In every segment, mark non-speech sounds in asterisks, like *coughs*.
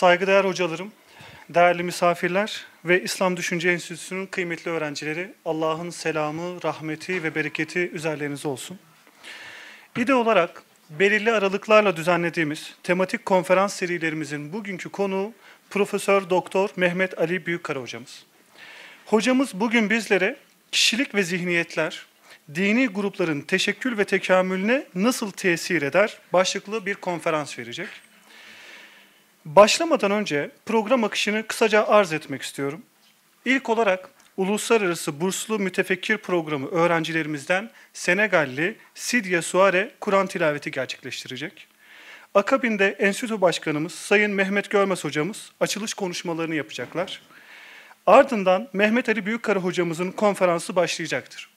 Saygıdeğer hocalarım, değerli misafirler ve İslam Düşünce Enstitüsü'nün kıymetli öğrencileri, Allah'ın selamı, rahmeti ve bereketi üzerlerinize olsun. İde olarak belirli aralıklarla düzenlediğimiz tematik konferans serilerimizin bugünkü konuğu Profesör Doktor Mehmet Ali Büyükkara hocamız. Hocamız bugün bizlere kişilik ve zihniyetler, dini grupların teşekkül ve tekamülüne nasıl tesir eder başlıklı bir konferans verecek. Başlamadan önce program akışını kısaca arz etmek istiyorum. İlk olarak Uluslararası Burslu Mütefekkir Programı öğrencilerimizden Senegalli Sidya Suare Kur'an tilaveti gerçekleştirecek. Akabinde Enstitü Başkanımız Sayın Mehmet Görmez hocamız açılış konuşmalarını yapacaklar. Ardından Mehmet Ali Büyükkara hocamızın konferansı başlayacaktır.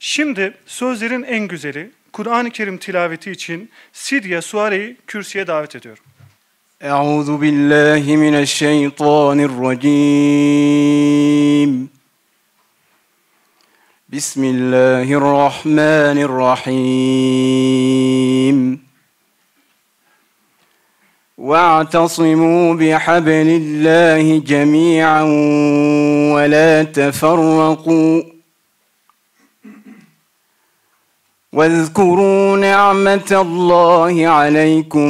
Şimdi sözlerin en güzeli Kur'an-ı Kerim tilaveti için Sidya Suare'yi kürsüye davet ediyorum. أعوذ بالله من الشيطان الرجيم بسم الله الرحمن الرحيم واعتصموا بحبل الله جميعا ولا تفرقوا واذكروا نعمة الله عليكم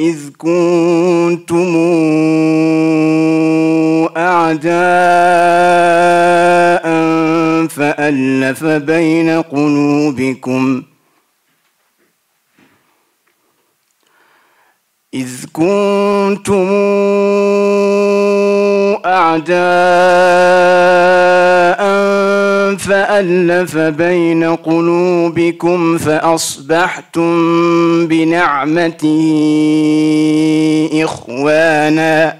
إذ كنتم أعداء فألف بين قلوبكم ۖ إذ كنتم أعداء فألف بين قلوبكم فأصبحتم بنعمته إخواناً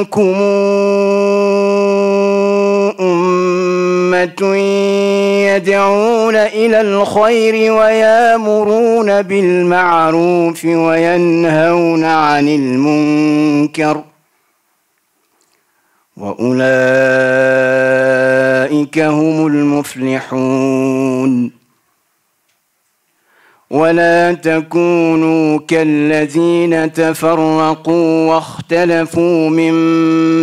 منكم أمة يدعون إلى الخير ويامرون بالمعروف وينهون عن المنكر وأولئك هم المفلحون ولا تكونوا كالذين تفرقوا واختلفوا من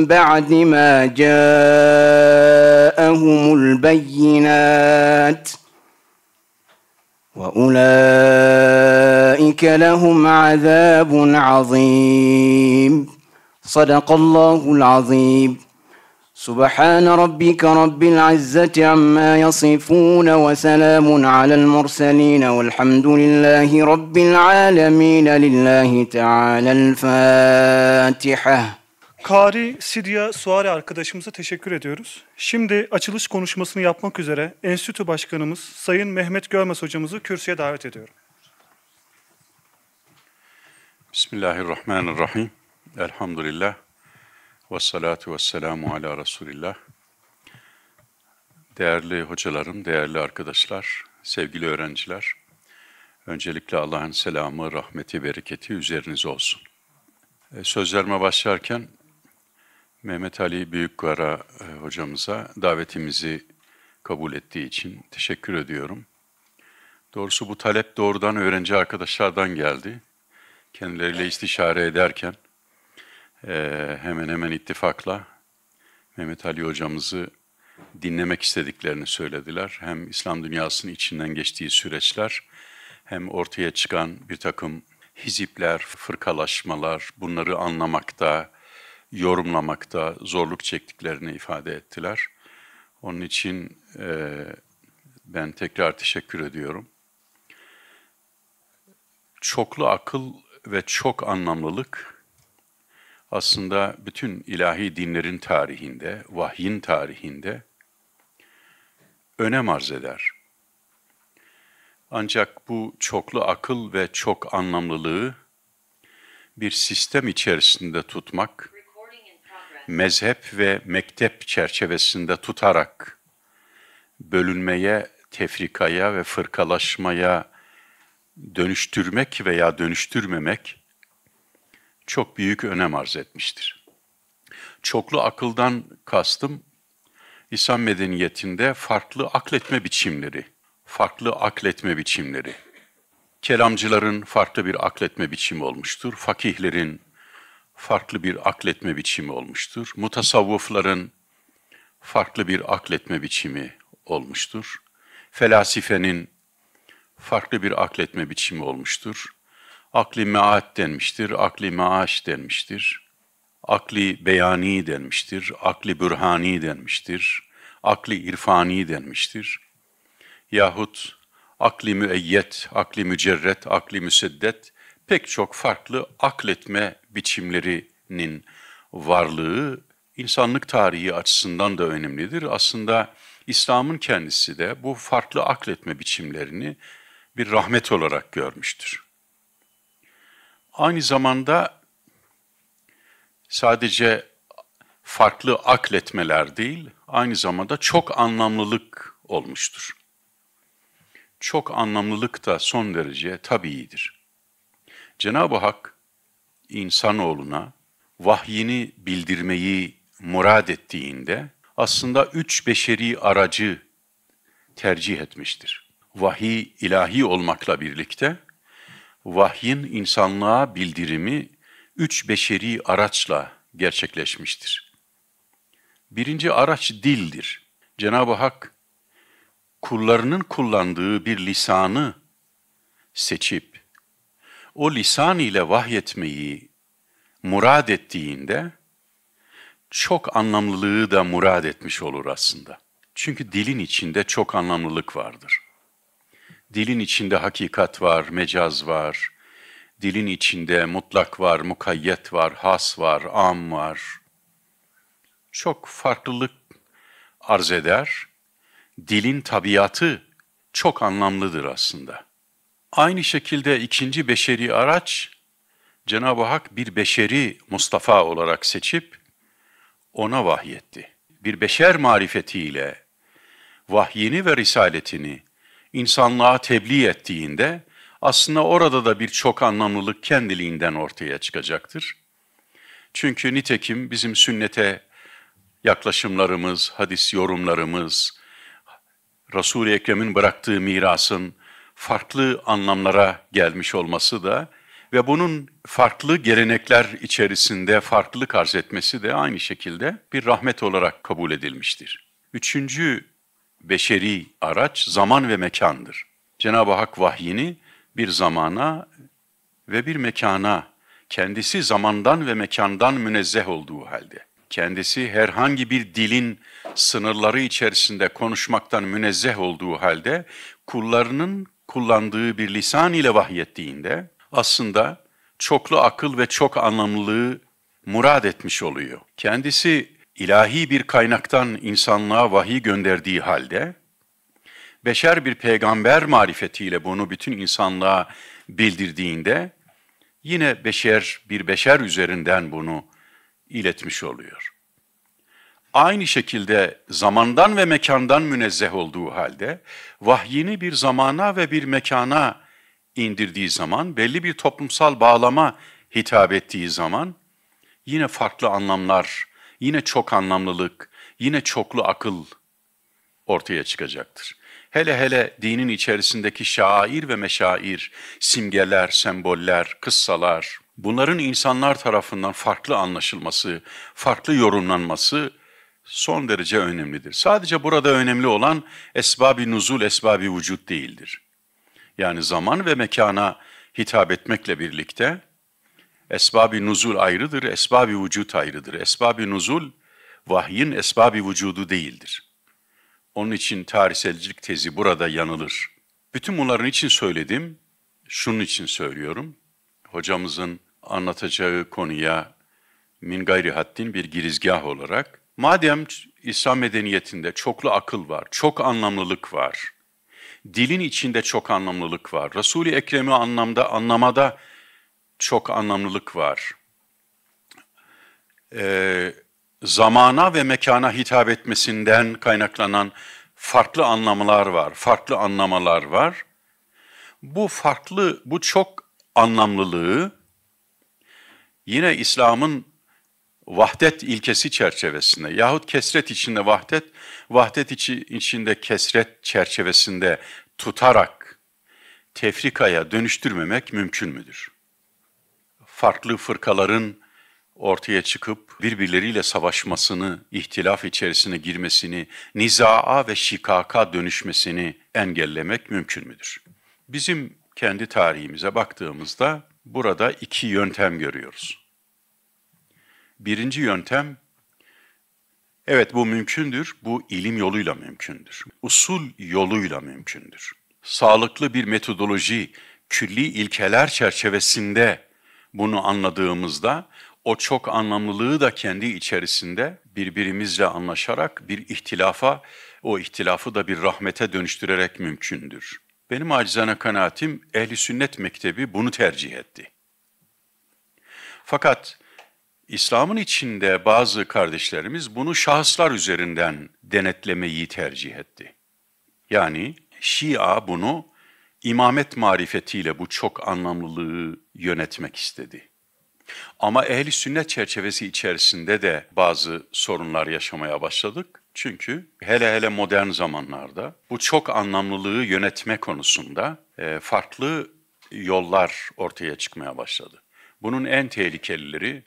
بعد ما جاءهم البينات واولئك لهم عذاب عظيم صدق الله العظيم سبحان ربك رب العزة عما يصفون وسلام على المرسلين والحمد لله رب العالمين لله تعالى الفاتحة Kari Sidya Suare arkadaşımıza teşekkür ediyoruz. Şimdi açılış konuşmasını yapmak üzere Enstitü Başkanımız Sayın Mehmet Görmez hocamızı kürsüye davet ediyorum. Bismillahirrahmanirrahim. Elhamdülillah. Ve salatu ve selamu ala Resulillah. Değerli hocalarım, değerli arkadaşlar, sevgili öğrenciler, öncelikle Allah'ın selamı, rahmeti, bereketi üzerinize olsun. E, Sözlerime başlarken Mehmet Ali Büyükkara e, hocamıza davetimizi kabul ettiği için teşekkür ediyorum. Doğrusu bu talep doğrudan öğrenci arkadaşlardan geldi. Kendileriyle istişare ederken ee, hemen hemen ittifakla Mehmet Ali hocamızı dinlemek istediklerini söylediler. Hem İslam dünyasının içinden geçtiği süreçler hem ortaya çıkan bir takım hizipler, fırkalaşmalar bunları anlamakta, yorumlamakta zorluk çektiklerini ifade ettiler. Onun için e, ben tekrar teşekkür ediyorum. Çoklu akıl ve çok anlamlılık aslında bütün ilahi dinlerin tarihinde, vahyin tarihinde önem arz eder. Ancak bu çoklu akıl ve çok anlamlılığı bir sistem içerisinde tutmak, mezhep ve mektep çerçevesinde tutarak bölünmeye, tefrikaya ve fırkalaşmaya dönüştürmek veya dönüştürmemek çok büyük önem arz etmiştir. Çoklu akıldan kastım İslam medeniyetinde farklı akletme biçimleri, farklı akletme biçimleri. Kelamcıların farklı bir akletme biçimi olmuştur. Fakihlerin farklı bir akletme biçimi olmuştur. Mutasavvıfların farklı bir akletme biçimi olmuştur. Felasifenin farklı bir akletme biçimi olmuştur. Akli meat denmiştir, akli maaş denmiştir. Akli beyani denmiştir, akli bürhani denmiştir, akli irfani denmiştir. Yahut akli müeyyet, akli mücerret, akli müseddet pek çok farklı akletme biçimlerinin varlığı insanlık tarihi açısından da önemlidir. Aslında İslam'ın kendisi de bu farklı akletme biçimlerini bir rahmet olarak görmüştür aynı zamanda sadece farklı akletmeler değil, aynı zamanda çok anlamlılık olmuştur. Çok anlamlılık da son derece tabiidir. Cenab-ı Hak insanoğluna vahyini bildirmeyi murad ettiğinde aslında üç beşeri aracı tercih etmiştir. Vahiy ilahi olmakla birlikte vahyin insanlığa bildirimi üç beşeri araçla gerçekleşmiştir. Birinci araç dildir. Cenab-ı Hak kullarının kullandığı bir lisanı seçip o lisan ile vahyetmeyi murad ettiğinde çok anlamlılığı da murad etmiş olur aslında. Çünkü dilin içinde çok anlamlılık vardır. Dilin içinde hakikat var, mecaz var. Dilin içinde mutlak var, mukayyet var, has var, am var. Çok farklılık arz eder. Dilin tabiatı çok anlamlıdır aslında. Aynı şekilde ikinci beşeri araç, Cenab-ı Hak bir beşeri Mustafa olarak seçip ona vahyetti. Bir beşer marifetiyle vahyini ve risaletini insanlığa tebliğ ettiğinde aslında orada da bir çok anlamlılık kendiliğinden ortaya çıkacaktır. Çünkü nitekim bizim sünnete yaklaşımlarımız, hadis yorumlarımız, Resul-i Ekrem'in bıraktığı mirasın farklı anlamlara gelmiş olması da ve bunun farklı gelenekler içerisinde farklılık arz etmesi de aynı şekilde bir rahmet olarak kabul edilmiştir. Üçüncü beşeri araç zaman ve mekandır. Cenab-ı Hak vahyini bir zamana ve bir mekana, kendisi zamandan ve mekandan münezzeh olduğu halde, kendisi herhangi bir dilin sınırları içerisinde konuşmaktan münezzeh olduğu halde, kullarının kullandığı bir lisan ile vahyettiğinde, aslında çoklu akıl ve çok anlamlılığı murad etmiş oluyor. Kendisi ilahi bir kaynaktan insanlığa vahiy gönderdiği halde, beşer bir peygamber marifetiyle bunu bütün insanlığa bildirdiğinde, yine beşer bir beşer üzerinden bunu iletmiş oluyor. Aynı şekilde zamandan ve mekandan münezzeh olduğu halde, vahyini bir zamana ve bir mekana indirdiği zaman, belli bir toplumsal bağlama hitap ettiği zaman, yine farklı anlamlar yine çok anlamlılık, yine çoklu akıl ortaya çıkacaktır. Hele hele dinin içerisindeki şair ve meşair, simgeler, semboller, kıssalar, bunların insanlar tarafından farklı anlaşılması, farklı yorumlanması son derece önemlidir. Sadece burada önemli olan esbabi nuzul, esbabi vücut değildir. Yani zaman ve mekana hitap etmekle birlikte Esbab-ı nuzul ayrıdır, esbab-ı vücut ayrıdır. Esbab-ı nuzul vahyin esbab-ı vücudu değildir. Onun için tarihselcilik tezi burada yanılır. Bütün bunların için söyledim, şunun için söylüyorum. Hocamızın anlatacağı konuya min gayri haddin bir girizgah olarak, madem İslam medeniyetinde çoklu akıl var, çok anlamlılık var, dilin içinde çok anlamlılık var, Resul-i Ekrem'i anlamda, anlamada çok anlamlılık var. Ee, zamana ve mekana hitap etmesinden kaynaklanan farklı anlamlar var, farklı anlamalar var. Bu farklı, bu çok anlamlılığı yine İslam'ın vahdet ilkesi çerçevesinde yahut kesret içinde vahdet, vahdet içinde kesret çerçevesinde tutarak tefrikaya dönüştürmemek mümkün müdür? farklı fırkaların ortaya çıkıp birbirleriyle savaşmasını, ihtilaf içerisine girmesini, nizaa ve şikaka dönüşmesini engellemek mümkün müdür? Bizim kendi tarihimize baktığımızda burada iki yöntem görüyoruz. Birinci yöntem, evet bu mümkündür, bu ilim yoluyla mümkündür, usul yoluyla mümkündür. Sağlıklı bir metodoloji, külli ilkeler çerçevesinde bunu anladığımızda o çok anlamlılığı da kendi içerisinde birbirimizle anlaşarak bir ihtilafa, o ihtilafı da bir rahmete dönüştürerek mümkündür. Benim acizane kanaatim ehli sünnet mektebi bunu tercih etti. Fakat İslam'ın içinde bazı kardeşlerimiz bunu şahıslar üzerinden denetlemeyi tercih etti. Yani Şia bunu İmamet marifetiyle bu çok anlamlılığı yönetmek istedi. Ama ehli sünnet çerçevesi içerisinde de bazı sorunlar yaşamaya başladık. Çünkü hele hele modern zamanlarda bu çok anlamlılığı yönetme konusunda e, farklı yollar ortaya çıkmaya başladı. Bunun en tehlikelileri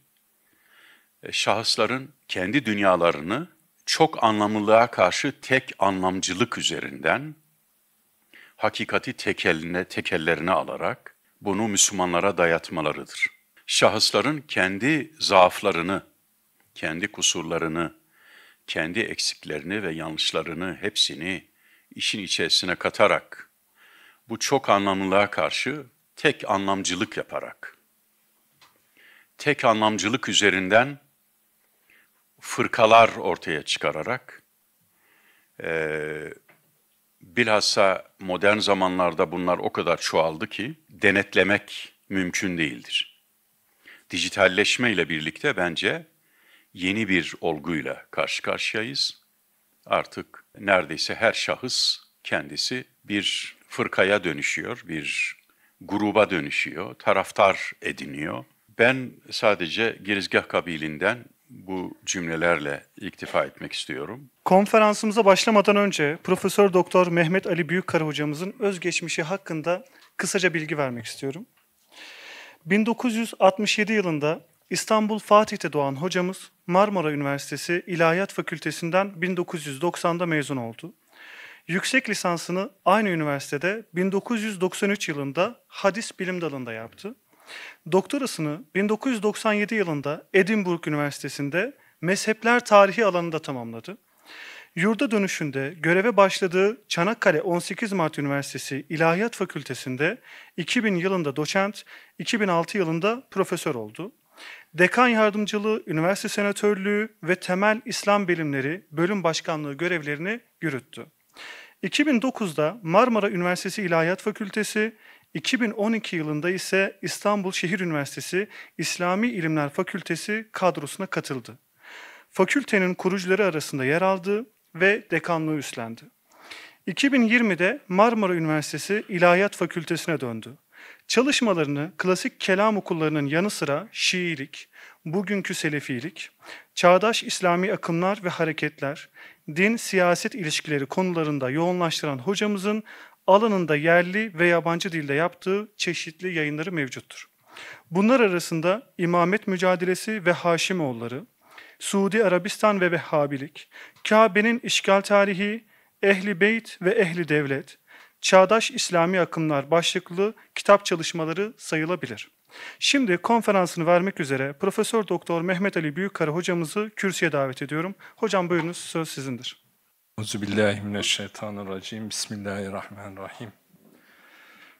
e, şahısların kendi dünyalarını çok anlamlılığa karşı tek anlamcılık üzerinden hakikati tekeline, tekellerine alarak bunu Müslümanlara dayatmalarıdır. Şahısların kendi zaaflarını, kendi kusurlarını, kendi eksiklerini ve yanlışlarını hepsini işin içerisine katarak, bu çok anlamlılığa karşı tek anlamcılık yaparak, tek anlamcılık üzerinden fırkalar ortaya çıkararak, bilhassa modern zamanlarda bunlar o kadar çoğaldı ki denetlemek mümkün değildir. Dijitalleşme ile birlikte bence yeni bir olguyla karşı karşıyayız. Artık neredeyse her şahıs kendisi bir fırkaya dönüşüyor, bir gruba dönüşüyor, taraftar ediniyor. Ben sadece Girizgah kabilinden bu cümlelerle iktifa etmek istiyorum. Konferansımıza başlamadan önce Profesör Doktor Mehmet Ali Büyükkara hocamızın özgeçmişi hakkında kısaca bilgi vermek istiyorum. 1967 yılında İstanbul Fatih'te doğan hocamız Marmara Üniversitesi İlahiyat Fakültesinden 1990'da mezun oldu. Yüksek lisansını aynı üniversitede 1993 yılında hadis bilim dalında yaptı. Doktorasını 1997 yılında Edinburgh Üniversitesi'nde mezhepler tarihi alanında tamamladı. Yurda dönüşünde göreve başladığı Çanakkale 18 Mart Üniversitesi İlahiyat Fakültesi'nde 2000 yılında doçent, 2006 yılında profesör oldu. Dekan yardımcılığı, üniversite senatörlüğü ve temel İslam bilimleri bölüm başkanlığı görevlerini yürüttü. 2009'da Marmara Üniversitesi İlahiyat Fakültesi, 2012 yılında ise İstanbul Şehir Üniversitesi İslami İlimler Fakültesi kadrosuna katıldı. Fakültenin kurucuları arasında yer aldı ve dekanlığı üstlendi. 2020'de Marmara Üniversitesi İlahiyat Fakültesine döndü. Çalışmalarını klasik kelam okullarının yanı sıra Şiilik, bugünkü Selefilik, çağdaş İslami akımlar ve hareketler, din-siyaset ilişkileri konularında yoğunlaştıran hocamızın alanında yerli ve yabancı dilde yaptığı çeşitli yayınları mevcuttur. Bunlar arasında İmamet Mücadelesi ve Haşimoğulları, Suudi Arabistan ve Vehhabilik, Kabe'nin işgal tarihi, Ehli Beyt ve Ehli Devlet, Çağdaş İslami Akımlar başlıklı kitap çalışmaları sayılabilir. Şimdi konferansını vermek üzere Profesör Doktor Mehmet Ali Büyükkara hocamızı kürsüye davet ediyorum. Hocam buyurunuz söz sizindir. Euzubillahimineşşeytanirracim. Bismillahirrahmanirrahim.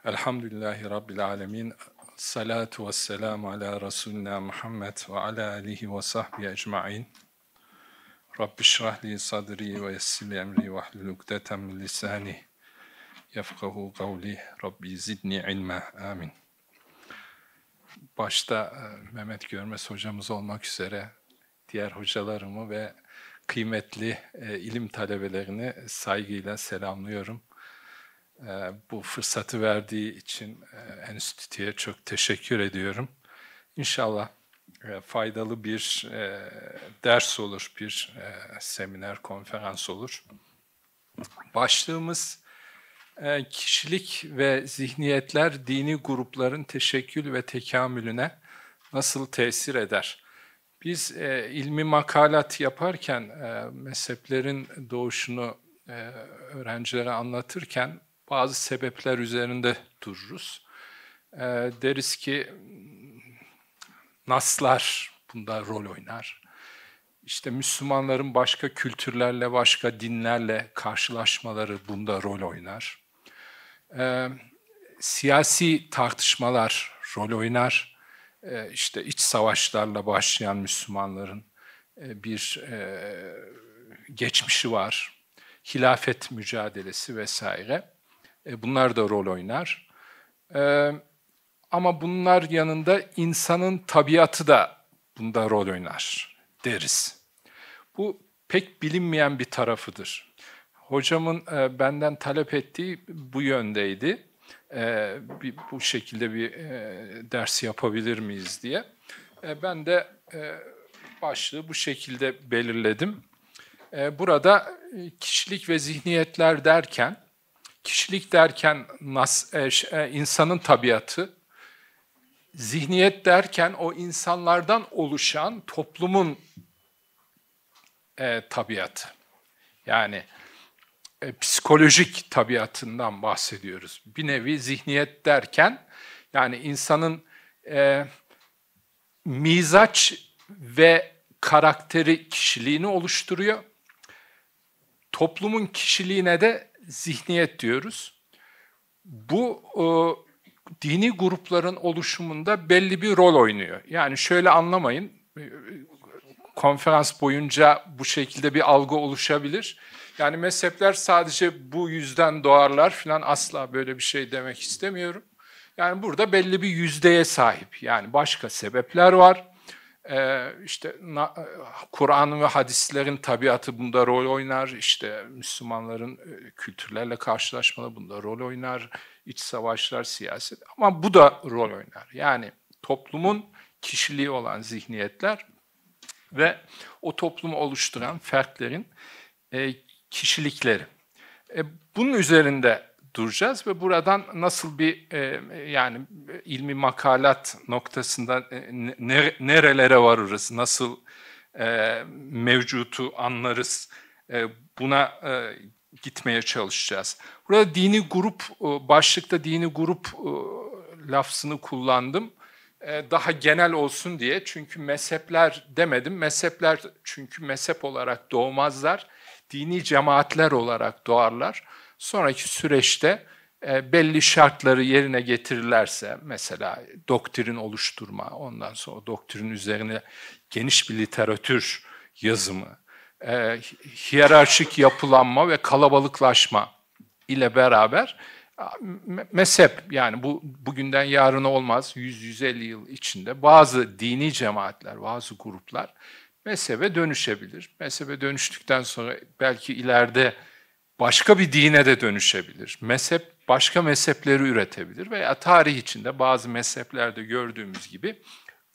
Elhamdülillahi Rabbil alemin. Salatu ve selamu ala Resulina Muhammed ve ala alihi ve sahbihi ecma'in. Rabbi şrahli sadri ve yessili emri ve ahlul ukdeten min lisani. Yefkahu kavli. Rabbi zidni ilme. Amin. Başta e, Mehmet Görmez hocamız olmak üzere diğer hocalarımı ve kıymetli e, ilim talebelerini saygıyla selamlıyorum. E, bu fırsatı verdiği için e, enstitüye çok teşekkür ediyorum. İnşallah e, faydalı bir e, ders olur, bir e, seminer, konferans olur. Başlığımız e, kişilik ve zihniyetler dini grupların teşekkül ve tekamülüne nasıl tesir eder? Biz e, ilmi makalat yaparken e, mezheplerin doğuşunu e, öğrencilere anlatırken bazı sebepler üzerinde dururuz. E, deriz ki naslar bunda rol oynar. İşte Müslümanların başka kültürlerle, başka dinlerle karşılaşmaları bunda rol oynar. E, siyasi tartışmalar rol oynar. Ee, işte iç savaşlarla başlayan Müslümanların e, bir e, geçmişi var. Hilafet mücadelesi vesaire. E, bunlar da rol oynar. Ama bunlar yanında insanın tabiatı da bunda rol oynar deriz. Bu pek bilinmeyen bir tarafıdır. Hocamın benden talep ettiği bu yöndeydi e, bir, bu şekilde bir e, ders yapabilir miyiz diye. E, ben de e, başlığı bu şekilde belirledim. E, burada kişilik ve zihniyetler derken, kişilik derken nas, e, insanın tabiatı, zihniyet derken o insanlardan oluşan toplumun e, tabiatı. Yani e, psikolojik tabiatından bahsediyoruz. Bir nevi zihniyet derken yani insanın e, mizaç ve karakteri kişiliğini oluşturuyor. Toplumun kişiliğine de zihniyet diyoruz. Bu e, dini grupların oluşumunda belli bir rol oynuyor. Yani şöyle anlamayın, e, e, konferans boyunca bu şekilde bir algı oluşabilir. Yani mezhepler sadece bu yüzden doğarlar falan asla böyle bir şey demek istemiyorum. Yani burada belli bir yüzdeye sahip. Yani başka sebepler var. Ee, işte e, Kur'an ve hadislerin tabiatı bunda rol oynar. İşte Müslümanların e, kültürlerle karşılaşmaları bunda rol oynar. İç savaşlar, siyaset. Ama bu da rol oynar. Yani toplumun kişiliği olan zihniyetler ve o toplumu oluşturan fertlerin e, kişilikleri. E, bunun üzerinde duracağız ve buradan nasıl bir e, yani ilmi makalat noktasında e, ne, nerelere varırız, nasıl mevcutu anlarız buna gitmeye çalışacağız. Burada dini grup başlıkta dini grup lafzını kullandım. Daha genel olsun diye çünkü mezhepler demedim. Mezhepler çünkü mezhep olarak doğmazlar dini cemaatler olarak doğarlar. Sonraki süreçte e, belli şartları yerine getirirlerse mesela doktrin oluşturma, ondan sonra doktrin üzerine geniş bir literatür yazımı, e, hiyerarşik yapılanma ve kalabalıklaşma ile beraber mezhep yani bu bugünden yarına olmaz 100-150 yıl içinde bazı dini cemaatler, bazı gruplar mezhebe dönüşebilir. Mezhebe dönüştükten sonra belki ileride başka bir dine de dönüşebilir. Mezhep başka mezhepleri üretebilir veya tarih içinde bazı mezheplerde gördüğümüz gibi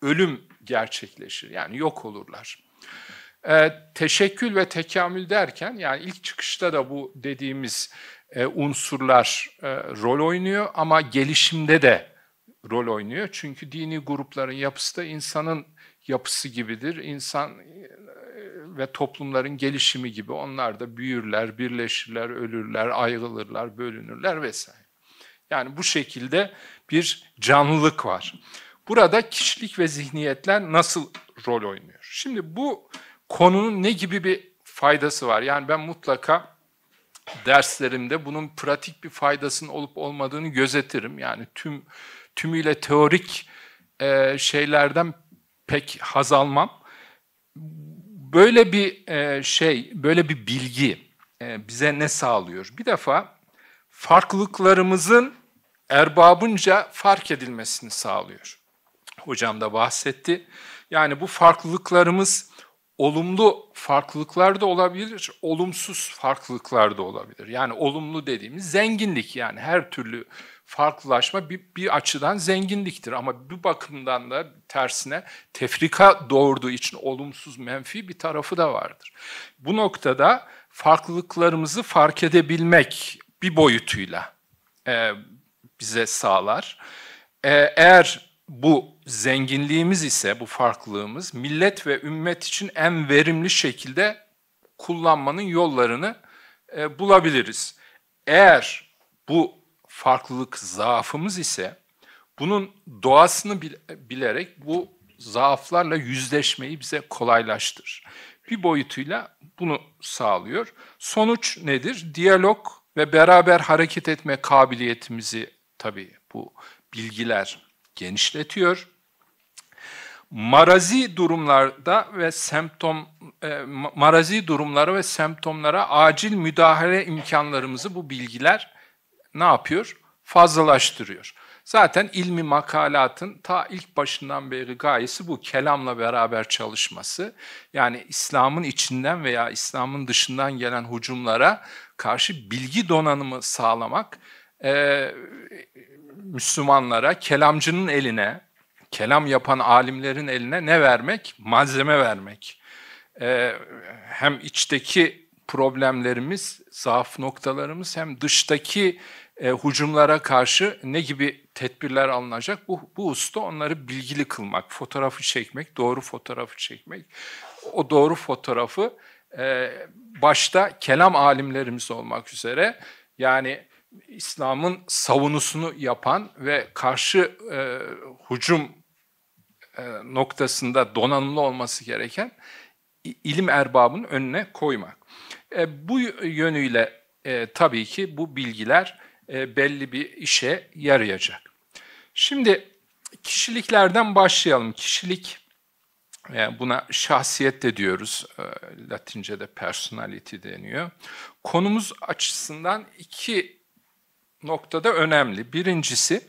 ölüm gerçekleşir. Yani yok olurlar. Ee, teşekkül ve tekamül derken yani ilk çıkışta da bu dediğimiz e, unsurlar e, rol oynuyor ama gelişimde de rol oynuyor. Çünkü dini grupların yapısı da insanın yapısı gibidir. İnsan e, ve toplumların gelişimi gibi onlar da büyürler, birleşirler, ölürler, ayrılırlar, bölünürler vesaire. Yani bu şekilde bir canlılık var. Burada kişilik ve zihniyetler nasıl rol oynuyor? Şimdi bu konunun ne gibi bir faydası var? Yani ben mutlaka derslerimde bunun pratik bir faydasının olup olmadığını gözetirim. Yani tüm tümüyle teorik e, şeylerden pek haz almam. Böyle bir e, şey, böyle bir bilgi e, bize ne sağlıyor? Bir defa farklılıklarımızın erbabınca fark edilmesini sağlıyor. Hocam da bahsetti. Yani bu farklılıklarımız olumlu farklılıklar da olabilir, olumsuz farklılıklar da olabilir. Yani olumlu dediğimiz zenginlik yani her türlü farklılaşma bir, bir açıdan zenginliktir ama bir bakımdan da tersine tefrika doğurduğu için olumsuz menfi bir tarafı da vardır. Bu noktada farklılıklarımızı fark edebilmek bir boyutuyla e, bize sağlar. E, eğer bu zenginliğimiz ise bu farklılığımız millet ve ümmet için en verimli şekilde kullanmanın yollarını e, bulabiliriz. Eğer bu farklılık zaafımız ise bunun doğasını bilerek bu zaaflarla yüzleşmeyi bize kolaylaştır. Bir boyutuyla bunu sağlıyor. Sonuç nedir? Diyalog ve beraber hareket etme kabiliyetimizi tabii bu bilgiler genişletiyor. Marazi durumlarda ve semptom e, marazi durumlara ve semptomlara acil müdahale imkanlarımızı bu bilgiler ne yapıyor? Fazlalaştırıyor. Zaten ilmi makalatın ta ilk başından beri gayesi bu kelamla beraber çalışması. Yani İslam'ın içinden veya İslam'ın dışından gelen hücumlara karşı bilgi donanımı sağlamak e, Müslümanlara, kelamcının eline, kelam yapan alimlerin eline ne vermek? Malzeme vermek. E, hem içteki problemlerimiz, zaaf noktalarımız hem dıştaki e, hücumlara karşı ne gibi tedbirler alınacak? Bu, bu usta onları bilgili kılmak, fotoğrafı çekmek, doğru fotoğrafı çekmek. O doğru fotoğrafı e, başta kelam alimlerimiz olmak üzere yani İslam'ın savunusunu yapan ve karşı e, hücum e, noktasında donanımlı olması gereken ilim erbabının önüne koymak. E, bu yönüyle e, tabii ki bu bilgiler e, belli bir işe yarayacak. Şimdi kişiliklerden başlayalım. Kişilik e, buna şahsiyet de diyoruz. E, Latince'de personality deniyor. Konumuz açısından iki noktada önemli. Birincisi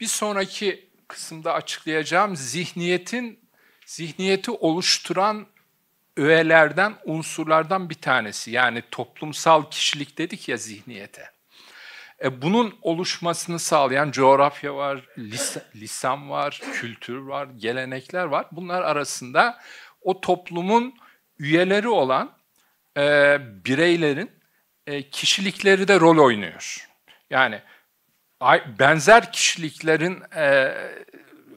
bir sonraki kısımda açıklayacağım zihniyetin zihniyeti oluşturan öğelerden, unsurlardan bir tanesi. Yani toplumsal kişilik dedik ya zihniyete. E, bunun oluşmasını sağlayan coğrafya var, lisan, lisan var, kültür var, gelenekler var. Bunlar arasında o toplumun üyeleri olan e, bireylerin e, kişilikleri de rol oynuyor. Yani benzer kişiliklerin e,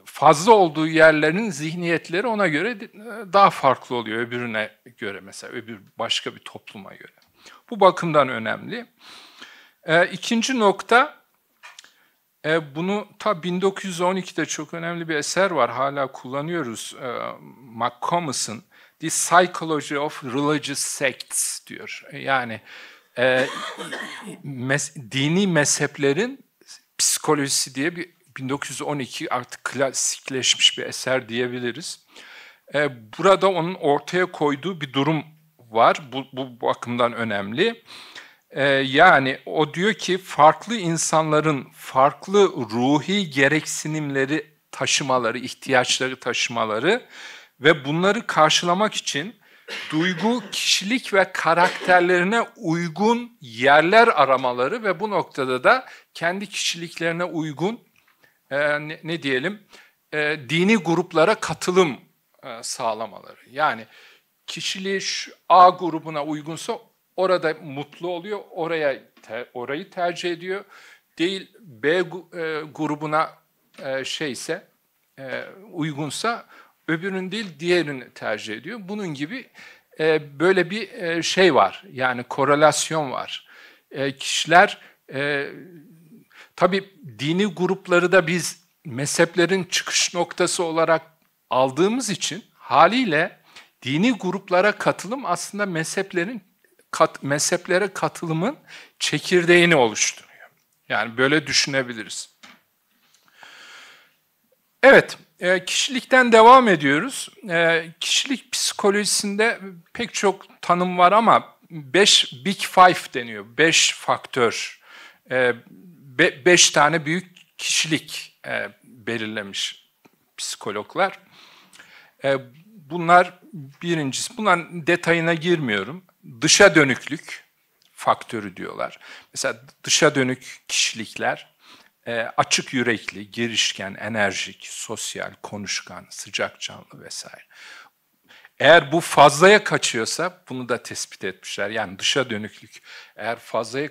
fazla olduğu yerlerin zihniyetleri ona göre e, daha farklı oluyor öbürüne göre mesela öbür başka bir topluma göre. Bu bakımdan önemli. E, ikinci nokta, e, bunu ta 1912'de çok önemli bir eser var, hala kullanıyoruz. E, McComas'ın The Psychology of Religious Sects diyor. E, yani e, *coughs* mes dini mezheplerin psikolojisi diye bir 1912 artık klasikleşmiş bir eser diyebiliriz. E, burada onun ortaya koyduğu bir durum var. Bu, bu, bu bakımdan önemli. Bu ee, yani o diyor ki farklı insanların farklı ruhi gereksinimleri taşımaları, ihtiyaçları taşımaları ve bunları karşılamak için duygu, kişilik ve karakterlerine uygun yerler aramaları ve bu noktada da kendi kişiliklerine uygun e, ne, ne diyelim e, dini gruplara katılım e, sağlamaları. Yani kişiliği şu A grubuna uygunsa Orada mutlu oluyor, oraya te, orayı tercih ediyor. Değil B e, grubuna e, şeyse e, uygunsa öbürünün değil diğerini tercih ediyor. Bunun gibi e, böyle bir e, şey var. Yani korelasyon var. E, kişiler e, tabii dini grupları da biz mezheplerin çıkış noktası olarak aldığımız için haliyle dini gruplara katılım aslında mezheplerin kat, mezheplere katılımın çekirdeğini oluşturuyor. Yani böyle düşünebiliriz. Evet, e, kişilikten devam ediyoruz. E, kişilik psikolojisinde pek çok tanım var ama 5 Big Five deniyor. 5 faktör, 5 e, tane büyük kişilik belirlemiş psikologlar. Bunlar birincisi, bunların detayına girmiyorum dışa dönüklük faktörü diyorlar. Mesela dışa dönük kişilikler e, açık yürekli, girişken, enerjik, sosyal, konuşkan, sıcak canlı vesaire. Eğer bu fazlaya kaçıyorsa bunu da tespit etmişler. Yani dışa dönüklük eğer fazlaya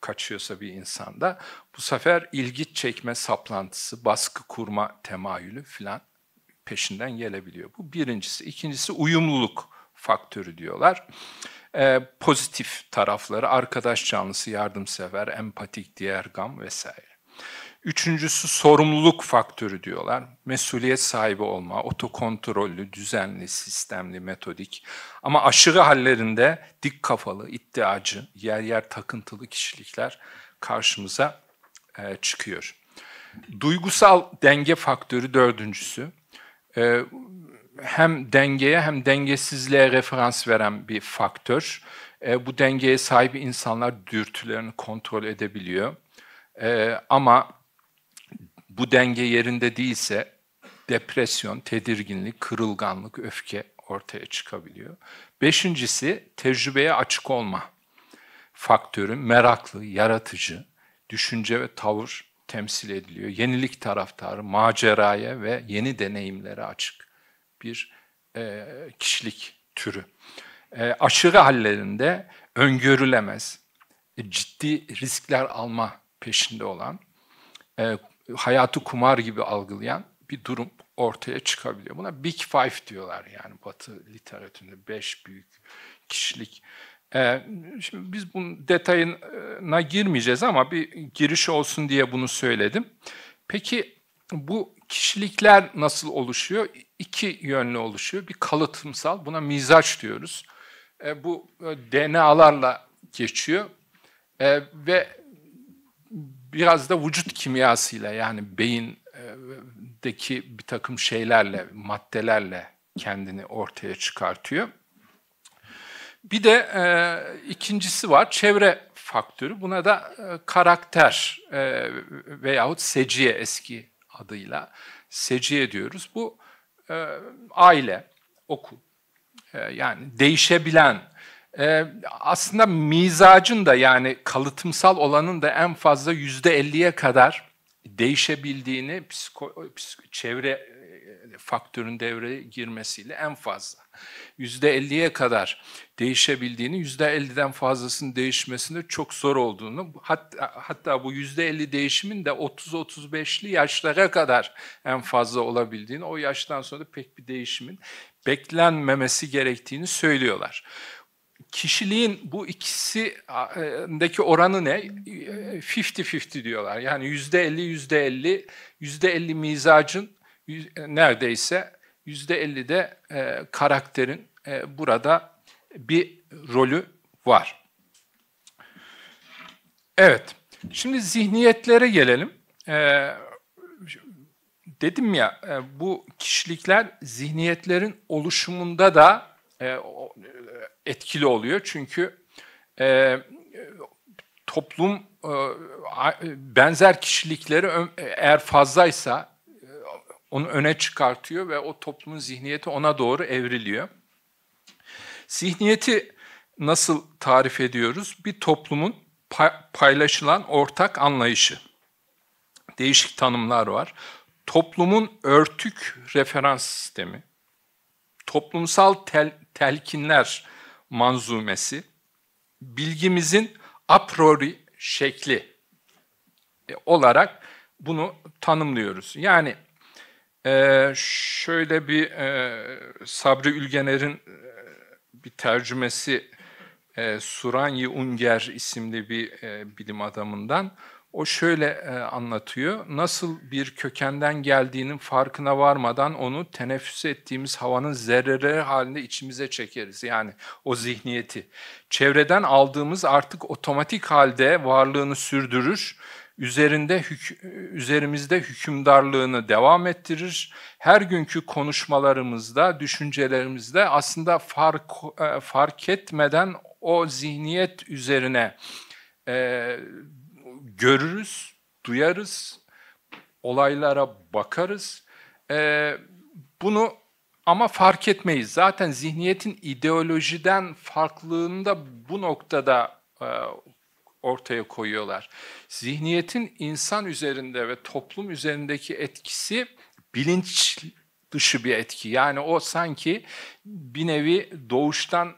kaçıyorsa bir insanda bu sefer ilgi çekme saplantısı, baskı kurma temayülü filan peşinden gelebiliyor. Bu birincisi. İkincisi uyumluluk faktörü diyorlar. Ee, pozitif tarafları arkadaş canlısı, yardımsever, empatik, diğergam vesaire. Üçüncüsü sorumluluk faktörü diyorlar. Mesuliyet sahibi olma, otokontrollü, düzenli, sistemli, metodik. Ama aşırı hallerinde dik kafalı, iddiacı, yer yer takıntılı kişilikler karşımıza e, çıkıyor. Duygusal denge faktörü dördüncüsü. E, hem dengeye hem dengesizliğe referans veren bir faktör. E, bu dengeye sahip insanlar dürtülerini kontrol edebiliyor. E, ama bu denge yerinde değilse depresyon, tedirginlik, kırılganlık, öfke ortaya çıkabiliyor. Beşincisi tecrübeye açık olma faktörü meraklı, yaratıcı, düşünce ve tavır temsil ediliyor. Yenilik taraftarı, maceraya ve yeni deneyimlere açık bir e, kişilik türü. E, aşırı hallerinde öngörülemez, e, ciddi riskler alma peşinde olan, e, hayatı kumar gibi algılayan bir durum ortaya çıkabiliyor. Buna Big Five diyorlar yani Batı literatüründe beş büyük kişilik. Ee, şimdi biz bunun detayına girmeyeceğiz ama bir giriş olsun diye bunu söyledim. Peki bu kişilikler nasıl oluşuyor? İki yönlü oluşuyor. Bir kalıtımsal, buna mizaç diyoruz. E, bu e, DNA'larla geçiyor e, ve biraz da vücut kimyasıyla yani beyindeki bir takım şeylerle, maddelerle kendini ortaya çıkartıyor. Bir de e, ikincisi var çevre faktörü. Buna da e, karakter e, veyahut seciye eski adıyla seciye diyoruz. Bu e, aile, okul e, yani değişebilen, e, aslında mizacın da yani kalıtımsal olanın da en fazla yüzde elliye kadar değişebildiğini psiko, çevre girmesiyle, faktörün devreye girmesiyle en fazla %50'ye kadar değişebildiğini, %50'den fazlasının değişmesinde çok zor olduğunu, hatta, hatta bu %50 değişimin de 30-35'li yaşlara kadar en fazla olabildiğini, o yaştan sonra da pek bir değişimin beklenmemesi gerektiğini söylüyorlar kişiliğin bu ikisindeki e, oranı ne? 50-50 e, diyorlar. Yani %50, %50, %50 mizacın, e, neredeyse yüzde elli de e, karakterin e, burada bir rolü var. Evet, şimdi zihniyetlere gelelim. E, dedim ya bu kişilikler zihniyetlerin oluşumunda da etkili oluyor. Çünkü toplum benzer kişilikleri eğer fazlaysa onu öne çıkartıyor ve o toplumun zihniyeti ona doğru evriliyor. Zihniyeti nasıl tarif ediyoruz? Bir toplumun paylaşılan ortak anlayışı. Değişik tanımlar var. Toplumun örtük referans sistemi, toplumsal tel telkinler manzumesi, bilgimizin a priori şekli e, olarak bunu tanımlıyoruz. Yani ee, şöyle bir e, Sabri Ülgener'in e, bir tercümesi e, Suranyi Unger isimli bir e, bilim adamından. O şöyle e, anlatıyor. Nasıl bir kökenden geldiğinin farkına varmadan onu teneffüs ettiğimiz havanın zerreleri halinde içimize çekeriz. Yani o zihniyeti. Çevreden aldığımız artık otomatik halde varlığını sürdürür üzerinde hük üzerimizde hükümdarlığını devam ettirir. Her günkü konuşmalarımızda, düşüncelerimizde aslında fark e, fark etmeden o zihniyet üzerine e, görürüz, duyarız, olaylara bakarız. E, bunu ama fark etmeyiz. Zaten zihniyetin ideolojiden farklılığında bu noktada e, ortaya koyuyorlar. Zihniyetin insan üzerinde ve toplum üzerindeki etkisi bilinç dışı bir etki. Yani o sanki bir nevi doğuştan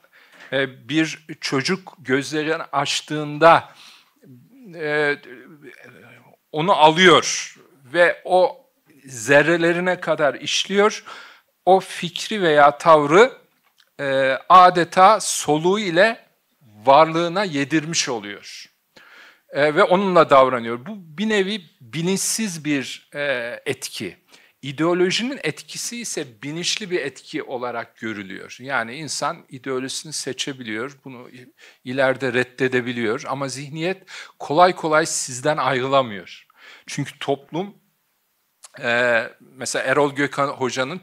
e, bir çocuk gözlerini açtığında e, onu alıyor ve o zerrelerine kadar işliyor. O fikri veya tavrı e, adeta soluğu ile varlığına yedirmiş oluyor e, ve onunla davranıyor. Bu bir nevi bilinçsiz bir e, etki. İdeolojinin etkisi ise bilinçli bir etki olarak görülüyor. Yani insan ideolojisini seçebiliyor, bunu ileride reddedebiliyor ama zihniyet kolay kolay sizden ayrılamıyor. Çünkü toplum, e, mesela Erol Gökhan Hoca'nın